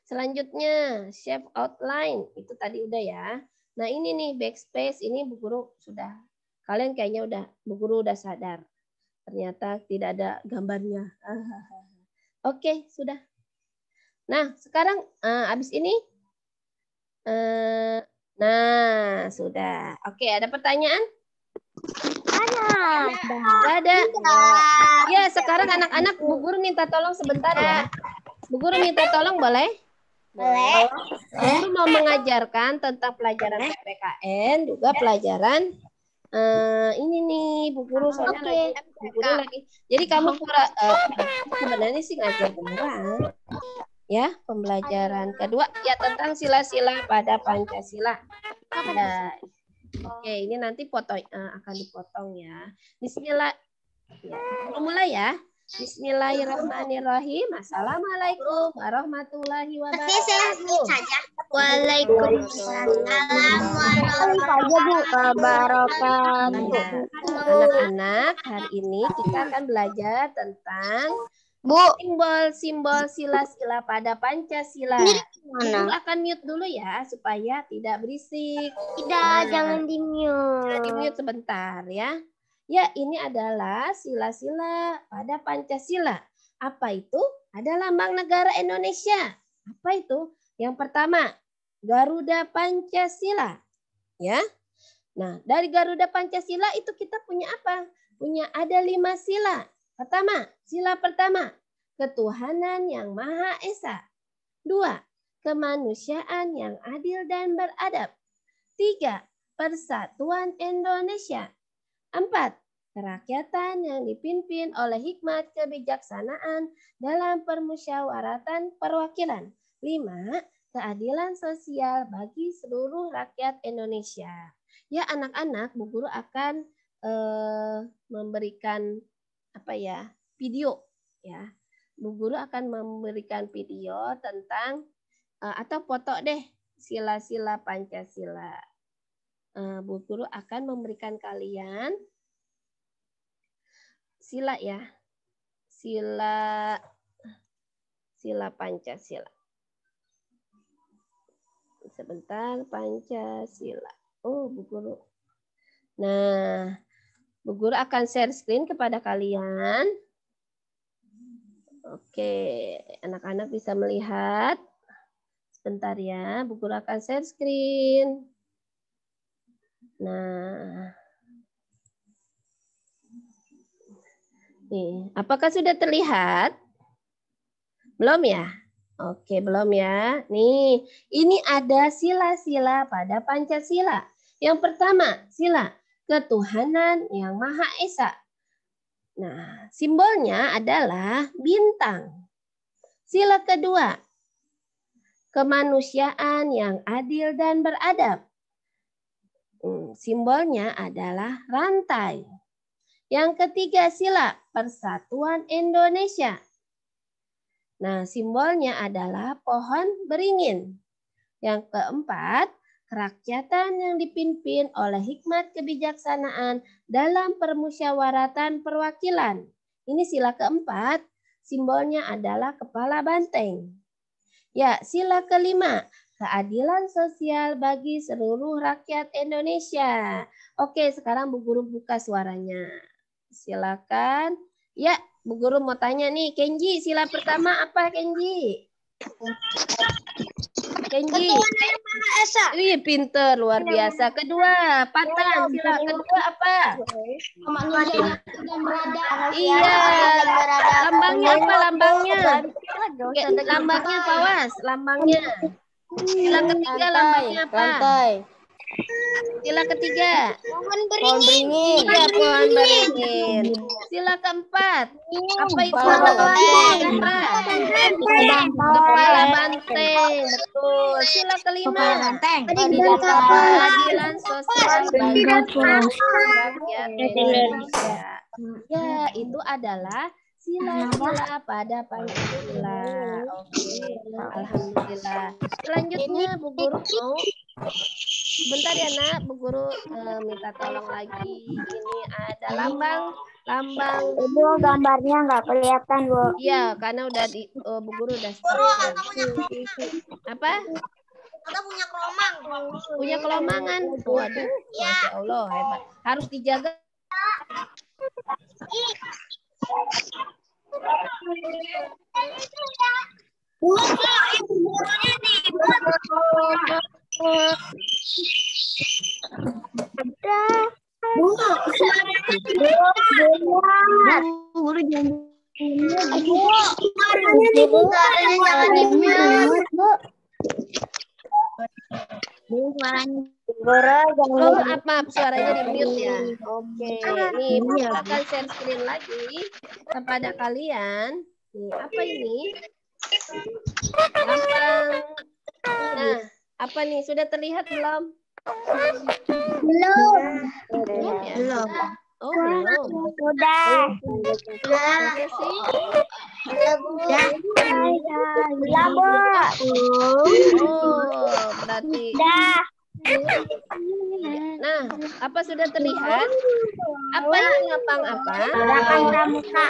Selanjutnya, shape outline. Itu tadi udah ya. Nah, ini nih backspace ini Bu Guru sudah kalian kayaknya udah Bu Guru udah sadar. Ternyata tidak ada gambarnya. Oke, okay, sudah. Nah, sekarang uh, abis ini, uh, nah sudah. Oke, ada pertanyaan? Ada. Ada. Ya, sekarang anak-anak Bu Guru minta tolong sebentar ya. Bu Guru minta tolong boleh? Boleh. Bu Guru mau mengajarkan tentang pelajaran PPKN, juga pelajaran uh, ini nih Bu Guru soalnya okay. lagi Bu Guru lagi. Jadi kamu kurang uh, sebenarnya sih ngajar beneran ya pembelajaran kedua ya tentang sila-sila pada Pancasila. Nah, Oke, ini nanti foto uh, akan dipotong ya. Bismillah. Ya, mulai ya. Bismillahirrahmanirrahim. Assalamualaikum warahmatullahi wabarakatuh. Waalaikumsalam warahmatullahi wabarakatuh. Nah, anak-anak, hari ini kita akan belajar tentang Bu. Simbol-simbol sila-sila pada Pancasila. Silakan mute dulu ya supaya tidak berisik. Tidak, nah, jangan di mute. Jangan di mute sebentar ya. Ya, ini adalah sila-sila pada Pancasila. Apa itu? Ada lambang negara Indonesia. Apa itu? Yang pertama, Garuda Pancasila. Ya. Nah, dari Garuda Pancasila itu kita punya apa? Punya ada lima sila Pertama, sila pertama, ketuhanan yang Maha Esa. Dua, kemanusiaan yang adil dan beradab. Tiga, persatuan Indonesia. Empat, kerakyatan yang dipimpin oleh hikmat kebijaksanaan dalam permusyawaratan perwakilan. Lima, keadilan sosial bagi seluruh rakyat Indonesia. Ya anak-anak, Bu Guru akan eh, memberikan apa ya video ya bu guru akan memberikan video tentang uh, atau foto deh sila-sila pancasila uh, bu guru akan memberikan kalian sila ya sila sila pancasila sebentar pancasila oh bu guru nah Bu Guru akan share screen kepada kalian. Oke, anak-anak bisa melihat. Sebentar ya, Bu Guru akan share screen. Nah. Nih, apakah sudah terlihat? Belum ya? Oke, belum ya. Nih, ini ada sila-sila pada Pancasila. Yang pertama, sila ketuhanan yang Maha Esa. Nah, simbolnya adalah bintang. Sila kedua, kemanusiaan yang adil dan beradab. Hmm, simbolnya adalah rantai. Yang ketiga sila, persatuan Indonesia. Nah, simbolnya adalah pohon beringin. Yang keempat, kerakyatan yang dipimpin oleh hikmat kebijaksanaan dalam permusyawaratan perwakilan. Ini sila keempat, simbolnya adalah kepala banteng. Ya, sila kelima, keadilan sosial bagi seluruh rakyat Indonesia. Oke, sekarang Bu Guru buka suaranya. Silakan. Ya, Bu Guru mau tanya nih, Kenji, sila pertama apa Kenji? Kenji. Ketuhanan yang Esa. Iya, pinter, luar iya. biasa. Kedua, Patan, iya, sila kedua apa? Kemanusiaan dan berada. Iya. iya lambangnya apa lambangnya? Lambangnya Fawas, lambangnya. Sila ketiga lambangnya apa? Lantai. Sila ketiga. Pohon beringin. Tiga pohon iya, beringin. Sila keempat. Iya. Apa itu kepala banteng? Kepala banteng. Betul. Sila kelima. Keadilan sosial bagi rakyat Ya, itu adalah sila-sila pada Pancasila. Oke, okay. alhamdulillah. Selanjutnya Bu Guru mau Bentar ya nak, Bu Guru minta tolong lagi. Ini ada lambang, lambang. Ibu gambarnya nggak kelihatan Bu. Iya, karena udah di oh, Bu Guru udah. Guru, punya Apa? Kita punya kelomang. Punya kelomangan. Waduh, ya. Allah hebat. Harus dijaga. Bu, ibu gurunya nih. Ada. Bu, Bu, suaranya oh, suaranya di mute ya? Oke, akan share screen lagi kepada kalian. apa ini? Gampang apa nih? Sudah terlihat belum? Belum. Belum ya? Oh, belum. Sudah. Oh, sudah. Sudah Sudah. Sudah, Oh, berarti. Sudah. Nah, apa sudah terlihat? Apa yang lapang apa? Gerakan pramuka.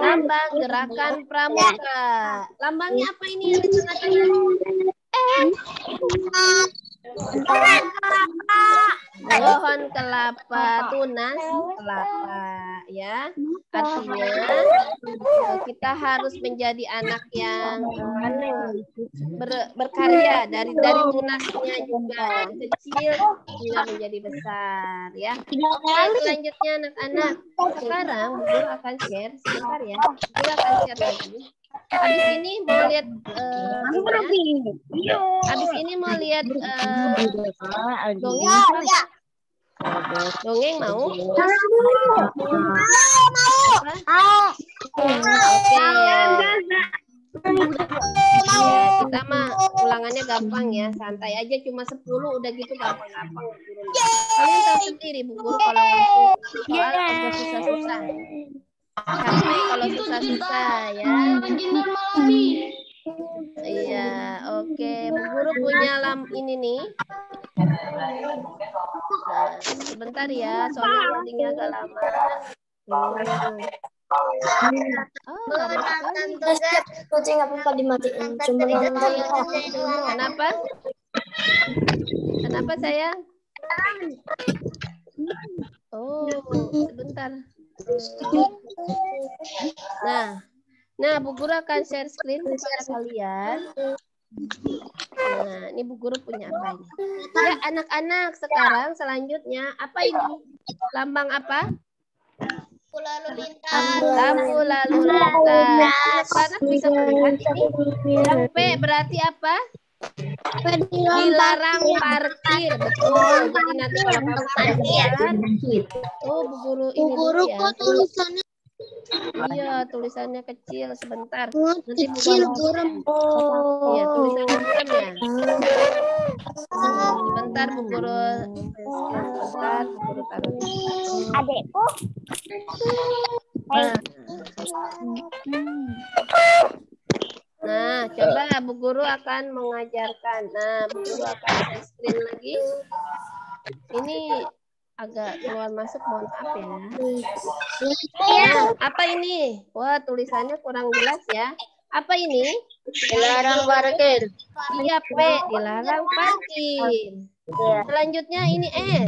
Lambang gerakan pramuka. Lambangnya apa ini yang di tengah-tengah? Pohon kelapa, tunas kelapa ya. Artinya kita harus menjadi anak yang ber, berkarya dari dari tunasnya juga kecil hingga menjadi besar ya. Oke, selanjutnya anak-anak sekarang Bu akan share sebentar ya. Bu akan share lagi. Habis ini mau lihat uh, Habis ini mau lihat uh, dongeng. Iya, iya. Dongeng mau? Mau, mau. Mau. Oke. Kita iya, mah ulangannya gampang ya, santai aja cuma 10 udah gitu gampang-gampang. Kalian tahu sendiri Bu Guru kalau waktu soal susah-susah. Capek kalau susah-susah ya. ini. Iya, oke. Okay. Bu guru punya lam ini nih. Nah, sebentar ya, soalnya loadingnya agak lama. Hmm. Oh, kucing apa dimatiin? Cuma Kenapa? Kenapa saya? Oh, sebentar. Nah, Nah, Bu Guru akan share screen kepada kalian. Nah, ini Bu Guru punya apa ini? Ya, anak-anak sekarang selanjutnya apa ini? Lambang apa? Lampu lalu lintas. Lampu lalu lintas. Anak bisa melihat ini. P berarti apa? dilarang parkir betul jadi nanti kalau parkir oh bu guru ini bu guru kok tulisannya Iya, tulisannya kecil sebentar. Oh, Nanti kecil buram. Iya, ya. Oh. Iya, tulisannya buram ya. Sebentar Bu Guru. Sebentar Bu Guru taruh. Adekku. Nah. nah. coba Bu Guru akan mengajarkan. Nah, Bu Guru akan screen lagi. Ini agak keluar masuk mohon maaf ya. Iya. Nah, apa ini? Wah tulisannya kurang jelas ya. Apa ini? Dilarang parkir. Iya P, dilarang parkir. Iya. Selanjutnya ini S. Eh.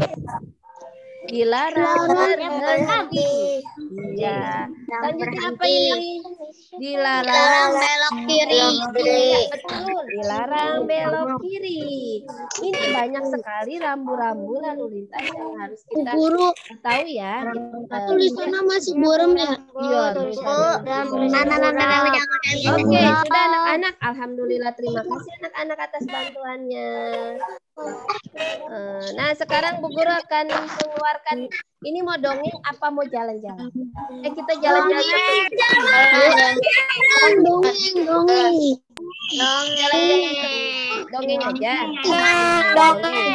Dilarang berhenti. Ya. Selanjutnya apa ini? Dilarang belok kiri. Iya, betul, dilarang belok kiri. Ini banyak sekali rambu-rambu lalu lintas yang harus kita Guru. tahu ya. Tulisannya eh, masih buram ya? Iya, iya anak-anak Oke, sudah anak-anak. Alhamdulillah, terima kasih anak-anak atas bantuannya. Eh, nah, sekarang Bu Guru akan mengeluarkan ini mau dongeng apa mau jalan-jalan? Eh kita jalan-jalan. Jalan-jalan. Dongeng, dongeng. Dongeng. Dongeng aja. Dongeng.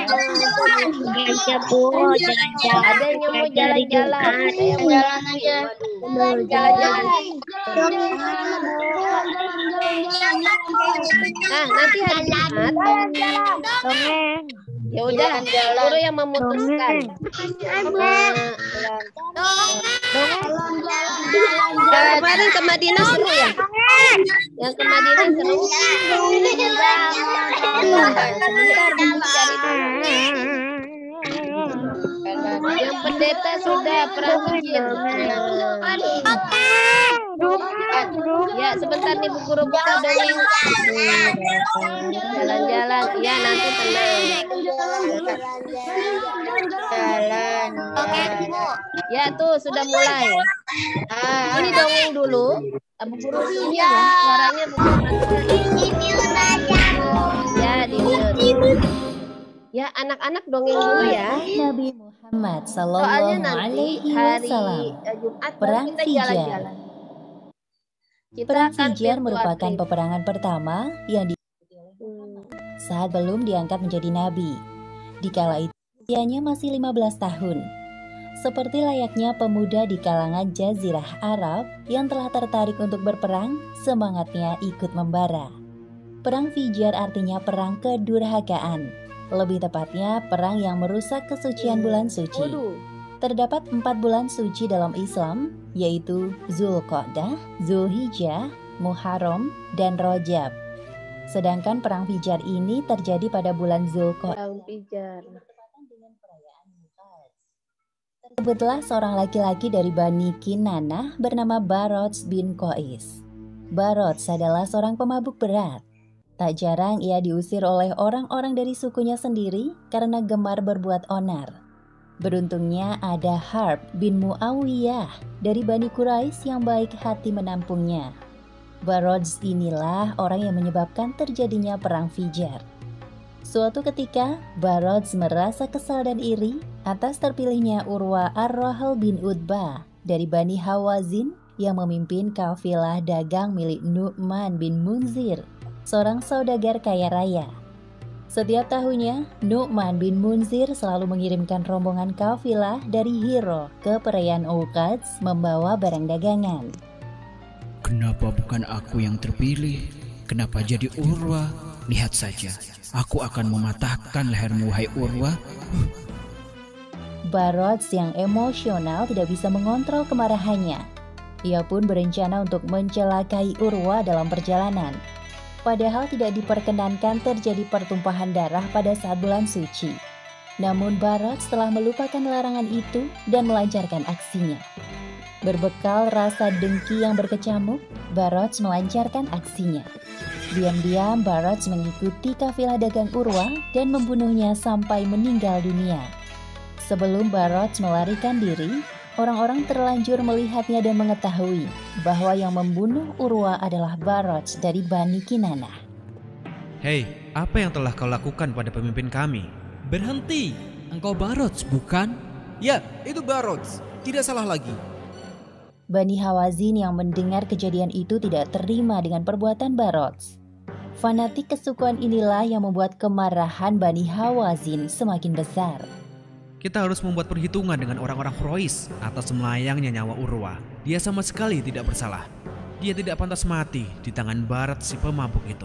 jalan-jalan. Ada yang mau jalan-jalan. Ada yang mau jalan aja. Jalan-jalan. Nah, nanti hari Jumat. Dongeng. Ya udah, guru yang memutuskan. Yang kemarin ke Madinah seru ya? Yang ke Madinah seru? Sebentar, Yang pendeta sudah pernah ya sebentar nih bu guru buka dongeng jalan-jalan ya nanti tenang jalan oke okay. ya tuh sudah mulai ah, ini dongeng dulu ah, bu guru ini ya suaranya bu ya di Ya, anak-anak dongeng dulu ya. Nabi Muhammad sallallahu alaihi eh, wasallam. Perang Jalan-jalan. Perang Fijar merupakan peperangan pertama yang diikuti oleh hmm. saat belum diangkat menjadi nabi. Dikala itu usianya masih 15 tahun. Seperti layaknya pemuda di kalangan jazirah Arab yang telah tertarik untuk berperang, semangatnya ikut membara. Perang Fijar artinya perang kedurhakaan, lebih tepatnya perang yang merusak kesucian bulan suci. Terdapat empat bulan suci dalam Islam, yaitu Zulqa'dah, Zulhijjah, Muharram, dan Rojab. Sedangkan perang Fijar ini terjadi pada bulan Zulqa'dah. Fijar. seorang laki-laki dari Bani Kinanah bernama Barots bin Qais. Barots adalah seorang pemabuk berat. Tak jarang ia diusir oleh orang-orang dari sukunya sendiri karena gemar berbuat onar. Beruntungnya ada Harb bin Muawiyah dari Bani Quraisy yang baik hati menampungnya. Barods inilah orang yang menyebabkan terjadinya perang Fijar. Suatu ketika, Barods merasa kesal dan iri atas terpilihnya Urwa ar rahal bin Utbah dari Bani Hawazin yang memimpin kafilah dagang milik Nu'man bin Munzir, seorang saudagar kaya raya. Setiap tahunnya, Nu'man bin Munzir selalu mengirimkan rombongan kafilah dari Hiro ke perayaan Oukats, membawa barang dagangan. Kenapa bukan aku yang terpilih? Kenapa jadi Urwa? Lihat saja, aku akan mematahkan lehermu, hai Urwa. Barots yang emosional tidak bisa mengontrol kemarahannya. Ia pun berencana untuk mencelakai Urwa dalam perjalanan padahal tidak diperkenankan terjadi pertumpahan darah pada saat bulan suci. Namun Barat setelah melupakan larangan itu dan melancarkan aksinya. Berbekal rasa dengki yang berkecamuk, Barat melancarkan aksinya. Diam-diam Barat mengikuti kafilah dagang Urwa dan membunuhnya sampai meninggal dunia. Sebelum Barat melarikan diri, orang-orang terlanjur melihatnya dan mengetahui bahwa yang membunuh Urwa adalah Barot dari Bani Kinana. Hei, apa yang telah kau lakukan pada pemimpin kami? Berhenti! Engkau Barot, bukan? Ya, itu Barot. Tidak salah lagi. Bani Hawazin yang mendengar kejadian itu tidak terima dengan perbuatan Barot. Fanatik kesukuan inilah yang membuat kemarahan Bani Hawazin semakin besar. Kita harus membuat perhitungan dengan orang-orang Crois atas melayangnya nyawa Urwa. Dia sama sekali tidak bersalah. Dia tidak pantas mati di tangan barat si pemabuk itu.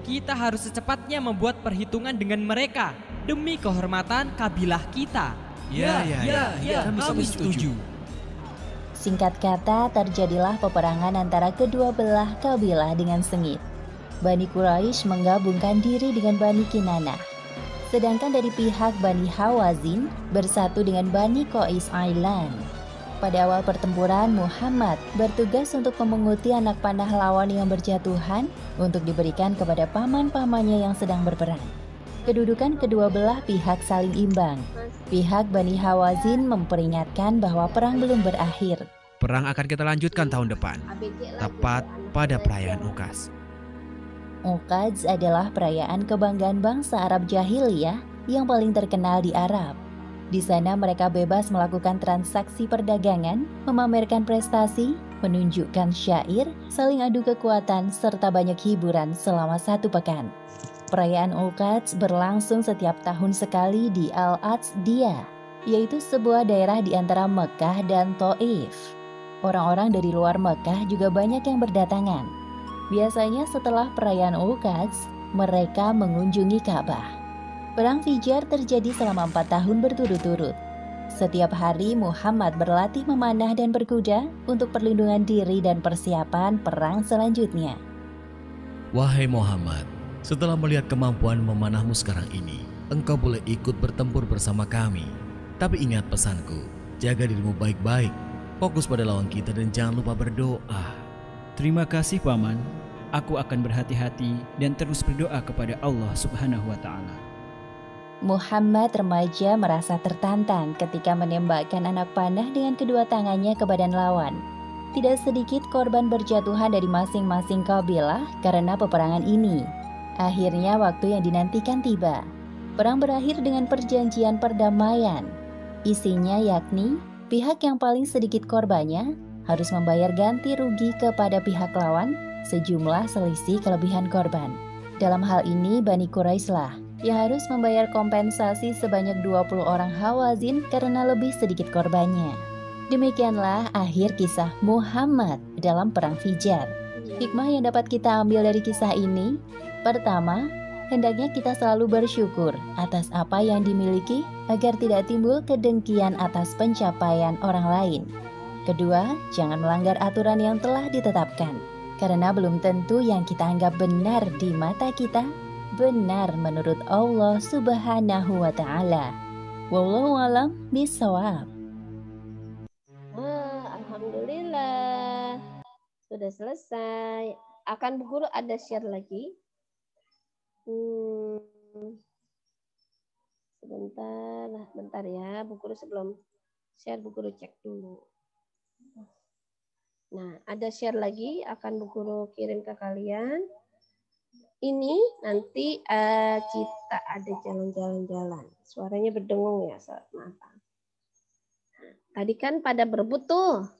Kita harus secepatnya membuat perhitungan dengan mereka demi kehormatan kabilah kita. Ya, ya, ya, ya, ya kami, kami setuju. Singkat kata, terjadilah peperangan antara kedua belah kabilah dengan sengit. Bani Quraisy menggabungkan diri dengan Bani Kinanah sedangkan dari pihak Bani Hawazin bersatu dengan Bani Qais Island. Pada awal pertempuran, Muhammad bertugas untuk memunguti anak panah lawan yang berjatuhan untuk diberikan kepada paman-pamannya yang sedang berperang. Kedudukan kedua belah pihak saling imbang. Pihak Bani Hawazin memperingatkan bahwa perang belum berakhir. Perang akan kita lanjutkan tahun depan, tepat pada perayaan Ukas. Uqads adalah perayaan kebanggaan bangsa Arab jahiliyah yang paling terkenal di Arab. Di sana mereka bebas melakukan transaksi perdagangan, memamerkan prestasi, menunjukkan syair, saling adu kekuatan, serta banyak hiburan selama satu pekan. Perayaan Uqads berlangsung setiap tahun sekali di al Dia, yaitu sebuah daerah di antara Mekah dan Taif. Orang-orang dari luar Mekah juga banyak yang berdatangan. Biasanya setelah perayaan Ukats, mereka mengunjungi Ka'bah. Perang Fijar terjadi selama empat tahun berturut-turut. Setiap hari Muhammad berlatih memanah dan berkuda untuk perlindungan diri dan persiapan perang selanjutnya. Wahai Muhammad, setelah melihat kemampuan memanahmu sekarang ini, engkau boleh ikut bertempur bersama kami. Tapi ingat pesanku, jaga dirimu baik-baik, fokus pada lawan kita dan jangan lupa berdoa. Terima kasih Paman, aku akan berhati-hati dan terus berdoa kepada Allah Subhanahu wa taala. Muhammad remaja merasa tertantang ketika menembakkan anak panah dengan kedua tangannya ke badan lawan. Tidak sedikit korban berjatuhan dari masing-masing kabilah karena peperangan ini. Akhirnya waktu yang dinantikan tiba. Perang berakhir dengan perjanjian perdamaian. Isinya yakni pihak yang paling sedikit korbannya harus membayar ganti rugi kepada pihak lawan sejumlah selisih kelebihan korban. Dalam hal ini Bani Quraisy yang harus membayar kompensasi sebanyak 20 orang Hawazin karena lebih sedikit korbannya. Demikianlah akhir kisah Muhammad dalam Perang Fijar. Hikmah yang dapat kita ambil dari kisah ini, pertama, hendaknya kita selalu bersyukur atas apa yang dimiliki agar tidak timbul kedengkian atas pencapaian orang lain. Kedua, jangan melanggar aturan yang telah ditetapkan. Karena belum tentu yang kita anggap benar di mata kita benar menurut Allah Subhanahu wa taala. Wallahu alam bisawab. Nah, alhamdulillah. Sudah selesai. Akan guru ada share lagi. Hmm. Sebentar, nah, bentar ya, Bu Guru sebelum share Bu Guru cek dulu. Nah, ada share lagi akan Bu Guru kirim ke kalian. Ini nanti uh, kita ada jalan-jalan-jalan. Suaranya berdengung ya, saat mata. Tadi kan pada berebut tuh.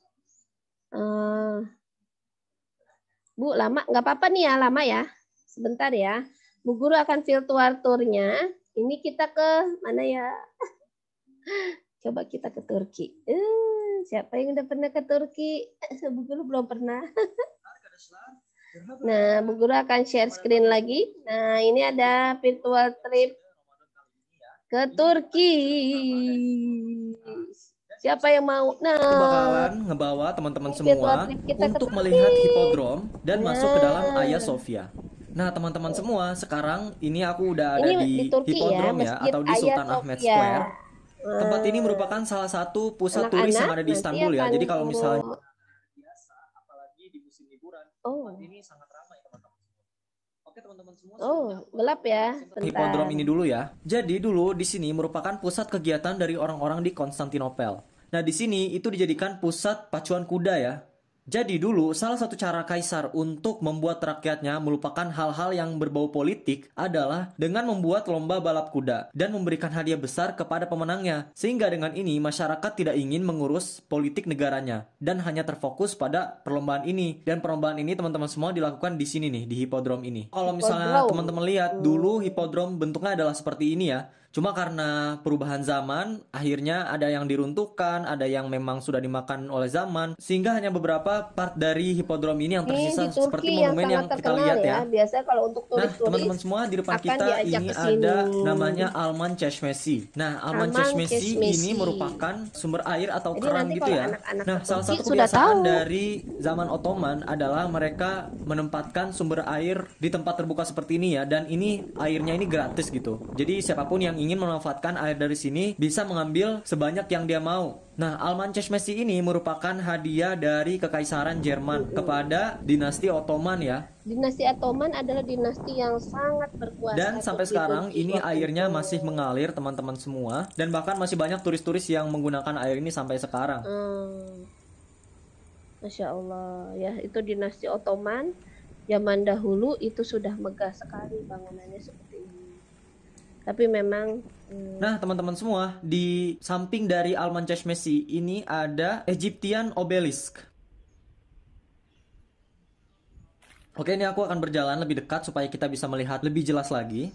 Uh, Bu, lama nggak apa-apa nih ya, lama ya. Sebentar ya. Bu Guru akan virtual tournya. Ini kita ke mana ya? Coba kita ke Turki. Uh siapa yang udah pernah ke Turki? Bu Guru belum pernah. nah, Bu Guru akan share screen lagi. Nah, ini ada virtual trip ke Turki. Siapa yang mau? Nah, ngebawa teman-teman semua untuk melihat hipodrom dan nah. masuk ke dalam Ayah Sofia. Nah, teman-teman semua, sekarang ini aku udah ada di, Turki ya, hipodrom ya, ya atau di Sultan Ahmed Square Tempat ini merupakan salah satu pusat Anak turis yang ada di Istanbul ya. Jadi kalau misalnya biasa, apalagi di musim liburan, oh. tempat ini sangat ramai teman-teman. Oke teman-teman semua. Oh, gelap ya. Hipodrom ini dulu ya. Jadi dulu di sini merupakan pusat kegiatan dari orang-orang di Konstantinopel. Nah di sini itu dijadikan pusat pacuan kuda ya. Jadi dulu, salah satu cara kaisar untuk membuat rakyatnya melupakan hal-hal yang berbau politik adalah dengan membuat lomba balap kuda dan memberikan hadiah besar kepada pemenangnya. Sehingga dengan ini, masyarakat tidak ingin mengurus politik negaranya dan hanya terfokus pada perlombaan ini. Dan perlombaan ini teman-teman semua dilakukan di sini nih, di hipodrom ini. Kalau misalnya teman-teman lihat, dulu hipodrom bentuknya adalah seperti ini ya Cuma karena perubahan zaman, akhirnya ada yang diruntuhkan, ada yang memang sudah dimakan oleh zaman, sehingga hanya beberapa part dari hipodrom ini yang tersisa ini seperti monumen yang, yang kita lihat ya. ya. Biasanya kalau untuk nah, turis-turis nah, teman-teman semua di depan kita ini ada namanya Alman Cheshmesi. Nah, Alman, Alman Cheshmesi ini merupakan sumber air atau Jadi keran gitu ya. Anak -anak nah, salah satu kebiasaan tahu. dari zaman Ottoman adalah mereka menempatkan sumber air di tempat terbuka seperti ini ya dan ini airnya ini gratis gitu. Jadi siapapun yang ingin memanfaatkan air dari sini bisa mengambil sebanyak yang dia mau. Nah, Almanches Messi ini merupakan hadiah dari Kekaisaran Jerman kepada dinasti Ottoman ya. Dinasti Ottoman adalah dinasti yang sangat berkuasa. Dan sampai sekarang ini airnya masih mengalir teman-teman semua dan bahkan masih banyak turis-turis yang menggunakan air ini sampai sekarang. Hmm. Masya Allah ya itu dinasti Ottoman zaman dahulu itu sudah megah sekali bangunannya seperti tapi memang hmm. nah teman-teman semua di samping dari Alman Messi ini ada Egyptian Obelisk Oke ini aku akan berjalan lebih dekat supaya kita bisa melihat lebih jelas lagi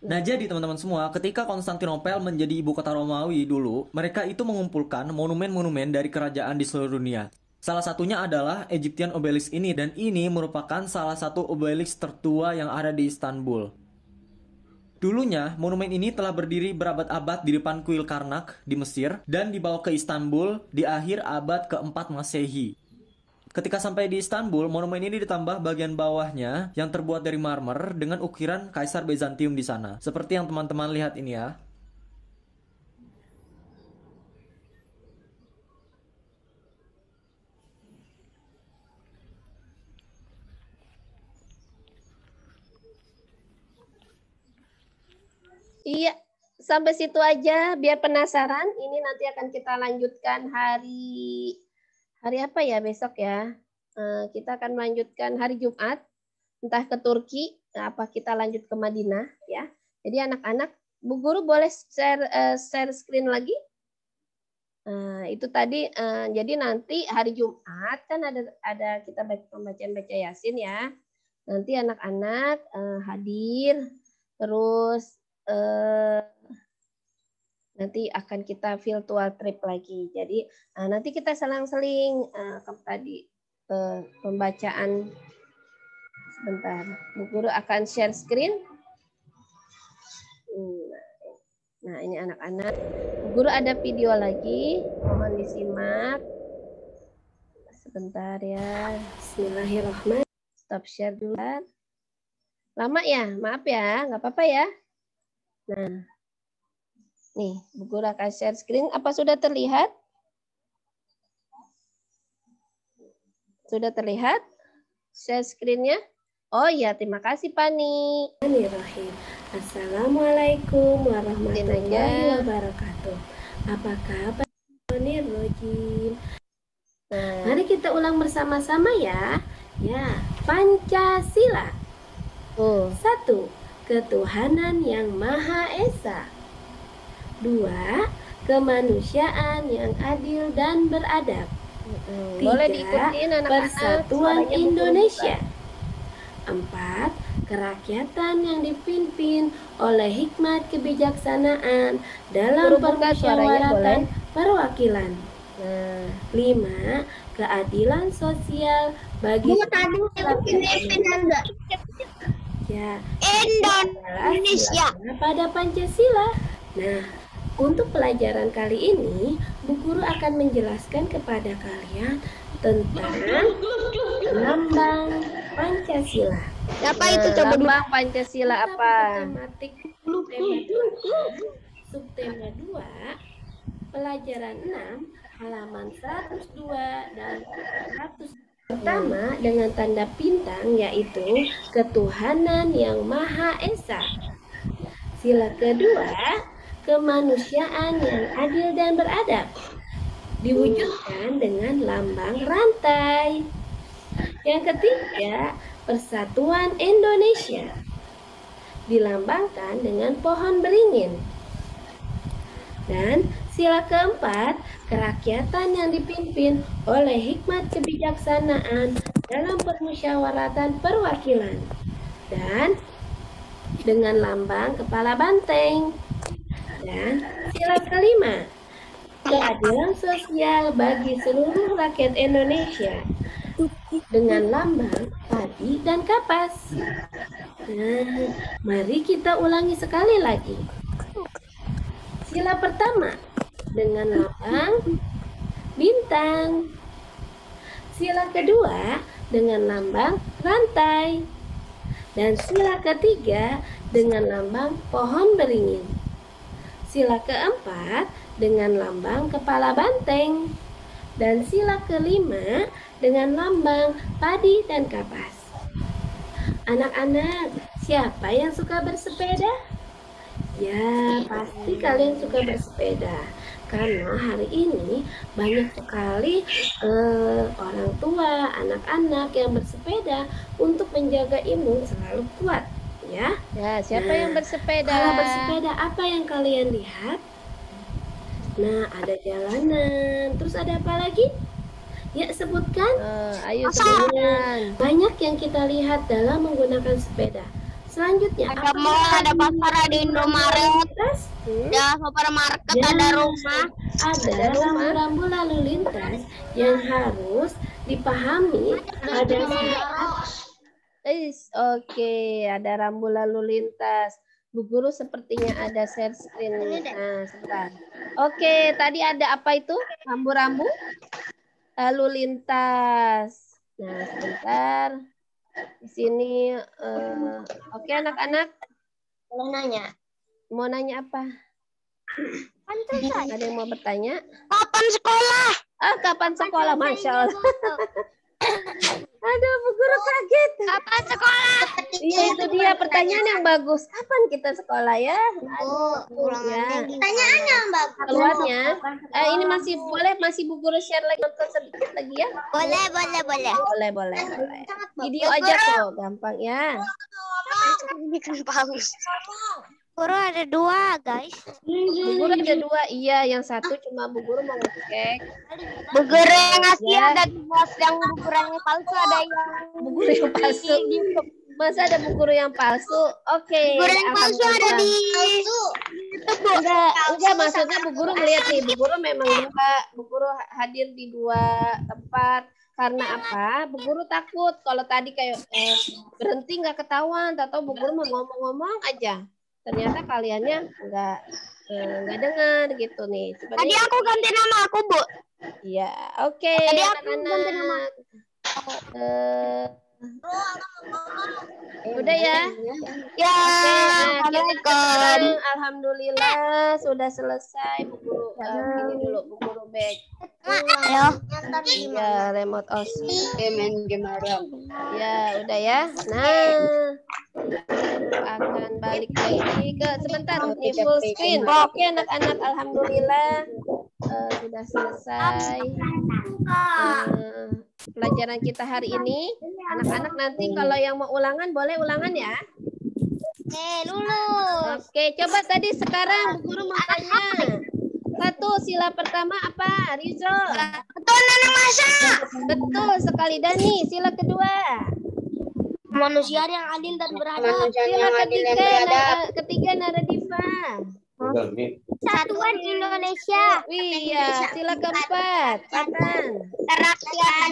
Nah jadi teman-teman semua, ketika Konstantinopel menjadi ibu kota Romawi dulu, mereka itu mengumpulkan monumen-monumen dari kerajaan di seluruh dunia. Salah satunya adalah Egyptian Obelisk ini dan ini merupakan salah satu obelisk tertua yang ada di Istanbul. Dulunya, monumen ini telah berdiri berabad-abad di depan kuil Karnak di Mesir dan dibawa ke Istanbul di akhir abad ke-4 Masehi. Ketika sampai di Istanbul, monumen ini ditambah bagian bawahnya yang terbuat dari marmer dengan ukiran Kaisar Bizantium di sana. Seperti yang teman-teman lihat ini ya. Iya, sampai situ aja biar penasaran. Ini nanti akan kita lanjutkan hari hari apa ya besok ya? Eh, kita akan melanjutkan hari Jumat, entah ke Turki, apa kita lanjut ke Madinah ya. Jadi anak-anak, Bu Guru boleh share eh, share screen lagi? Eh, itu tadi jadi nanti hari Jumat kan ada ada kita pembacaan baca Yasin ya. Nanti anak-anak hadir terus Eh, nanti akan kita virtual trip lagi. Jadi uh, nanti kita selang-seling eh, tadi uh, pembacaan sebentar. Bu guru akan share screen. Hmm, nah ini anak-anak. Bu guru ada video lagi, mohon disimak. Sebentar ya. Bismillahirrahmanirrahim. Stop share dulu. Lama ya, maaf ya, nggak apa-apa ya. Nah, nih Bu Guru akan share screen. Apa sudah terlihat? Sudah terlihat? Share screennya? Oh iya, terima kasih Pani. Assalamualaikum warahmatullahi wabarakatuh. Apa kabar, Nah. Mari kita ulang bersama-sama ya. Ya, Pancasila. Oh. Satu, ketuhanan yang Maha Esa. Dua, Kemanusiaan yang adil dan beradab. Tiga, Boleh Persatuan Indonesia. Empat, kerakyatan yang dipimpin oleh hikmat kebijaksanaan dalam permusyawaratan perwakilan. Hmm. Lima, keadilan sosial bagi... Bu, tadi Iya. Indonesia. Indonesia. Pada Pancasila. Nah, untuk pelajaran kali ini, Bu Guru akan menjelaskan kepada kalian tentang lambang Pancasila. Apa itu coba lambang Pancasila apa? Matematik subtema 2, pelajaran 6, halaman 102 dan 103. Pertama dengan tanda bintang yaitu ketuhanan yang Maha Esa. Sila kedua, kemanusiaan yang adil dan beradab. Diwujudkan dengan lambang rantai. Yang ketiga, persatuan Indonesia. Dilambangkan dengan pohon beringin. Dan sila keempat, kerakyatan yang dipimpin oleh hikmat kebijaksanaan dalam permusyawaratan perwakilan. Dan dengan lambang kepala banteng. Dan sila kelima, keadilan sosial bagi seluruh rakyat Indonesia dengan lambang padi dan kapas. Nah, mari kita ulangi sekali lagi. Sila pertama dengan lambang bintang. Sila kedua dengan lambang rantai. Dan sila ketiga dengan lambang pohon beringin. Sila keempat dengan lambang kepala banteng. Dan sila kelima dengan lambang padi dan kapas. Anak-anak, siapa yang suka bersepeda? Ya, pasti kalian suka bersepeda. Karena hari ini banyak sekali eh, orang tua, anak-anak yang bersepeda untuk menjaga imun selalu kuat, ya. Ya, siapa nah, yang bersepeda? Kalau bersepeda apa yang kalian lihat? Nah, ada jalanan. Terus ada apa lagi? Ya sebutkan. Uh, ayo sebutkan. Banyak yang kita lihat dalam menggunakan sepeda. Selanjutnya ada mall, ada pasar, ada Indomaret, lintas, ada supermarket, ada, ada rumah, ada rambu-rambu lalu lintas yang harus dipahami ada Is, oke, okay. ada rambu lalu lintas. Bu Guru sepertinya ada share screen. Nah, sebentar. Oke, tadi ada apa itu? Rambu-rambu? Lalu lintas. Nah, sebentar di sini uh, oke okay, anak-anak mau nanya mau nanya apa ada yang mau bertanya kapan sekolah ah kapan sekolah masya allah ada Bu Guru kaget. Kapan sekolah? Iya, itu dia pertanyaan yang bagus. Kapan kita sekolah ya? Bu, ulangannya. Ya. Pertanyaannya bagus. Keluarnya. Eh, ini masih boleh masih Bu Guru share lagi nonton sedikit lagi ya? Boleh, boleh, boleh. Boleh, boleh, boleh. Video aja kok, gampang ya. Ini kan bagus guru ada dua, guys. Bu guru ada dua, iya. Yang satu cuma bu guru mau ngecek. Bu guru yang asli ya. ada dua, yang bu guru yang palsu ada yang... Bu guru yang palsu. Masa ada bu guru yang palsu? Oke. Okay. Bu guru yang palsu ada di... itu Enggak, enggak maksudnya bu guru melihat nih. Bu guru memang dua. Bu guru hadir di dua tempat karena apa bu guru takut kalau tadi kayak eh, berhenti nggak ketahuan atau bu guru mau ngomong-ngomong aja ternyata kaliannya nggak eh, nggak eh, dengar gitu nih. Sebenarnya, Tadi aku ganti nama aku bu. Iya, oke. Okay, Tadi aku ganti nama. Aku. Uh, eh, Udah ya. Ya. Oke, alhamdulillah sudah selesai Bu Guru. Uh, ini dulu Bu Guru Ayo. Ya, remote os. Oke, main game Ya, udah ya. Nah, akan balik lagi ke sebentar di full screen. Oke, anak-anak alhamdulillah uh, sudah selesai pelajaran kita hari ini. Anak-anak nanti kalau yang mau ulangan boleh ulangan ya. Oke eh, lulus. Oke, coba tadi sekarang Guru mau tanya. Satu sila pertama apa? Rizal. Betul Nana masa. Betul sekali Dani. Sila kedua. Manusia yang adil dan beradab. sila yang ketiga, adil dan Nara, Diva. Satuan Indonesia. Iya, sila keempat. Kerakyatan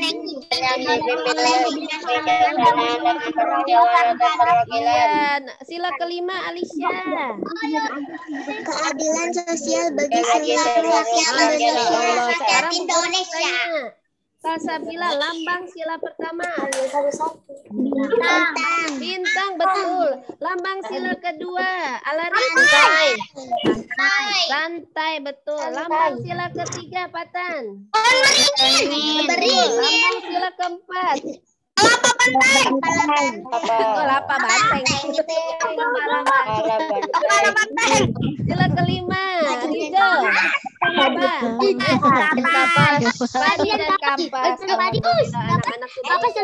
yang Perwakilan. Sila kelima Alicia. Keadilan sosial bagi seluruh rakyat Indonesia. Rakyat Indonesia. Sasabila lambang sila pertama. Bintang. Bintang betul. Lambang sila kedua. Alari lantai. Lantai. betul. Lambang sila ketiga Patan. Beringin. Beringin. Lambang sila keempat. Kelapa banteng. Kelapa banteng. Kelapa banteng. Sila kelima. Padi padi, padi, padi, padi, padi, padi padi, padi,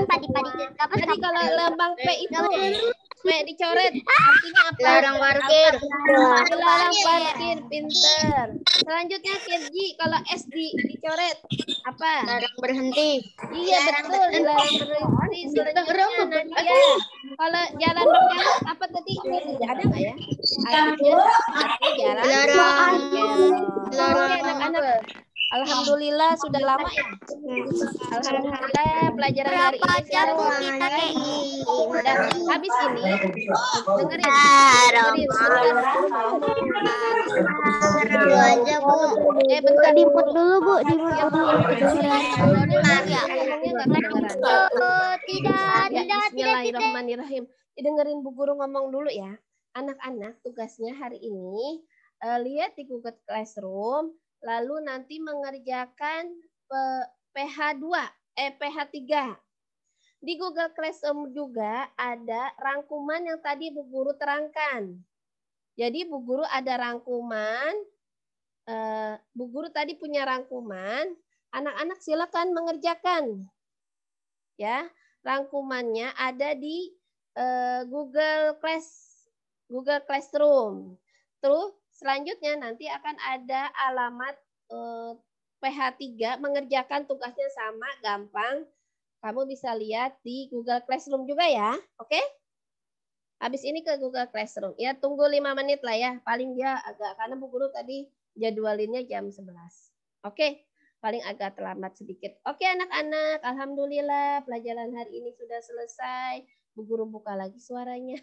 padi, padi, padi, padi, padi me dicoret artinya apa larang parkir larang parkir pinter selanjutnya kirji kalau s di dicoret apa larang berhenti iya larang betul berhenti. larang berhenti selanjutnya Nadia kalau jalan berjalan apa tadi ada ya? nggak ya ada jalan larang larang anak-anak Alhamdulillah sudah lama ya. Alhamdulillah pelajaran hari ini sudah kita kayak gini. Dan habis ini dengerin. Dengerin Eh bentar di dulu Bu, di dulu. Maaf ya. Tidak, tidak, Bismillahirrahmanirrahim. Dengerin Bu Guru ngomong dulu ya. Anak-anak tugasnya hari ini lihat di Google Classroom lalu nanti mengerjakan PH2, eh PH3. Di Google Classroom juga ada rangkuman yang tadi Bu Guru terangkan. Jadi Bu Guru ada rangkuman, eh, Bu Guru tadi punya rangkuman, anak-anak silakan mengerjakan. Ya, rangkumannya ada di eh, Google Class Google Classroom. Terus Selanjutnya nanti akan ada alamat eh, PH3 mengerjakan tugasnya sama gampang. Kamu bisa lihat di Google Classroom juga ya. Oke? Okay? Habis ini ke Google Classroom. Ya tunggu 5 menit lah ya. Paling dia agak karena Bu Guru tadi jadwalinnya jam 11. Oke. Okay? Paling agak terlambat sedikit. Oke okay, anak-anak, alhamdulillah pelajaran hari ini sudah selesai. Bu Guru buka lagi suaranya.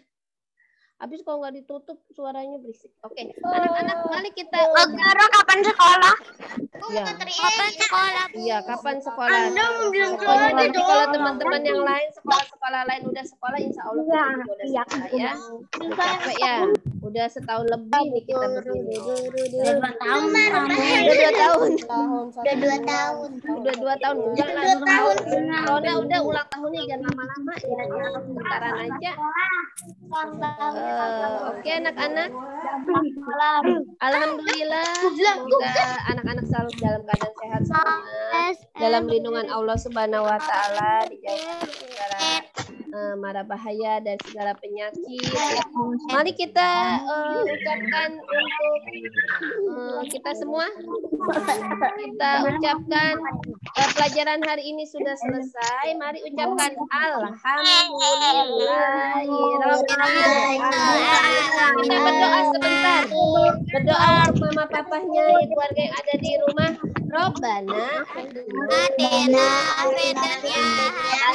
Habis kalau nggak ditutup suaranya berisik. Oke, okay. Iya. anak-anak mari kita. Oh, kapan sekolah? Ya. Kapan sekolah? Iya, kapan sekolah? Anda belum keluar nanti kalau teman-teman yang lain sekolah-sekolah lain udah sekolah, insya Allah ya, udah sekolah ya. Capek ya. Udah setahun lebih nih kita berdua Udah dua tahun. Udah dua tahun. Udah dua tahun. Udah dua tahun. Udah dua tahun. udah udah ulang tahunnya jangan lama-lama. Jangan ya, ya, bentaran aja. Eh, oke anak-anak. Alhamdulillah. Semoga anak-anak selalu dalam keadaan sehat semua. Dalam lindungan Allah Subhanahu Wa Taala dijauhkan uh, mara bahaya dan segala penyakit. Mari kita uh, ucapkan untuk uh, kita semua. Kita ucapkan uh, pelajaran hari ini sudah selesai. Mari ucapkan alhamdulillahirobbilalamin. Kita berdoa sebentar. Berdoa untuk mama papahnya, keluarga yang ada di rumah. Atina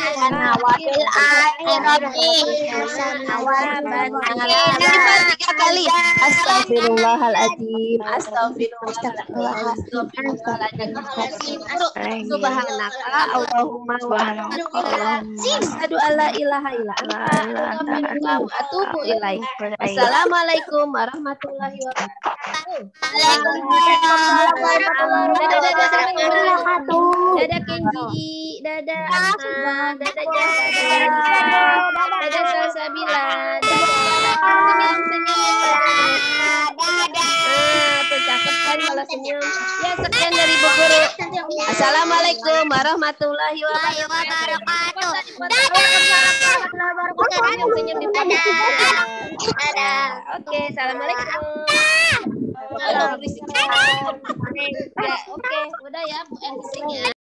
hasanah wa fil akhirati hasanah wa tiga kali Astagfirullahaladzim Astagfirullahaladzim Subhanaka Allahumma wa Asyhadu ilaha illa anta wa atubu ilaik Assalamualaikum warahmatullahi wabarakatuh Waalaikumsalam warahmatullahi wabarakatuh dadah wabarakatuh. Dadah Kenji, dadah Asma, dadah Jasa, dadah Salsabila, dadah senyum senyum. Nah, tuh kalau senyum. Ya sekian dari Bu Guru. Assalamualaikum warahmatullahi wabarakatuh. Dadah. Senyum Dadah. Oke, assalamualaikum. Oke, udah ya Bu ya.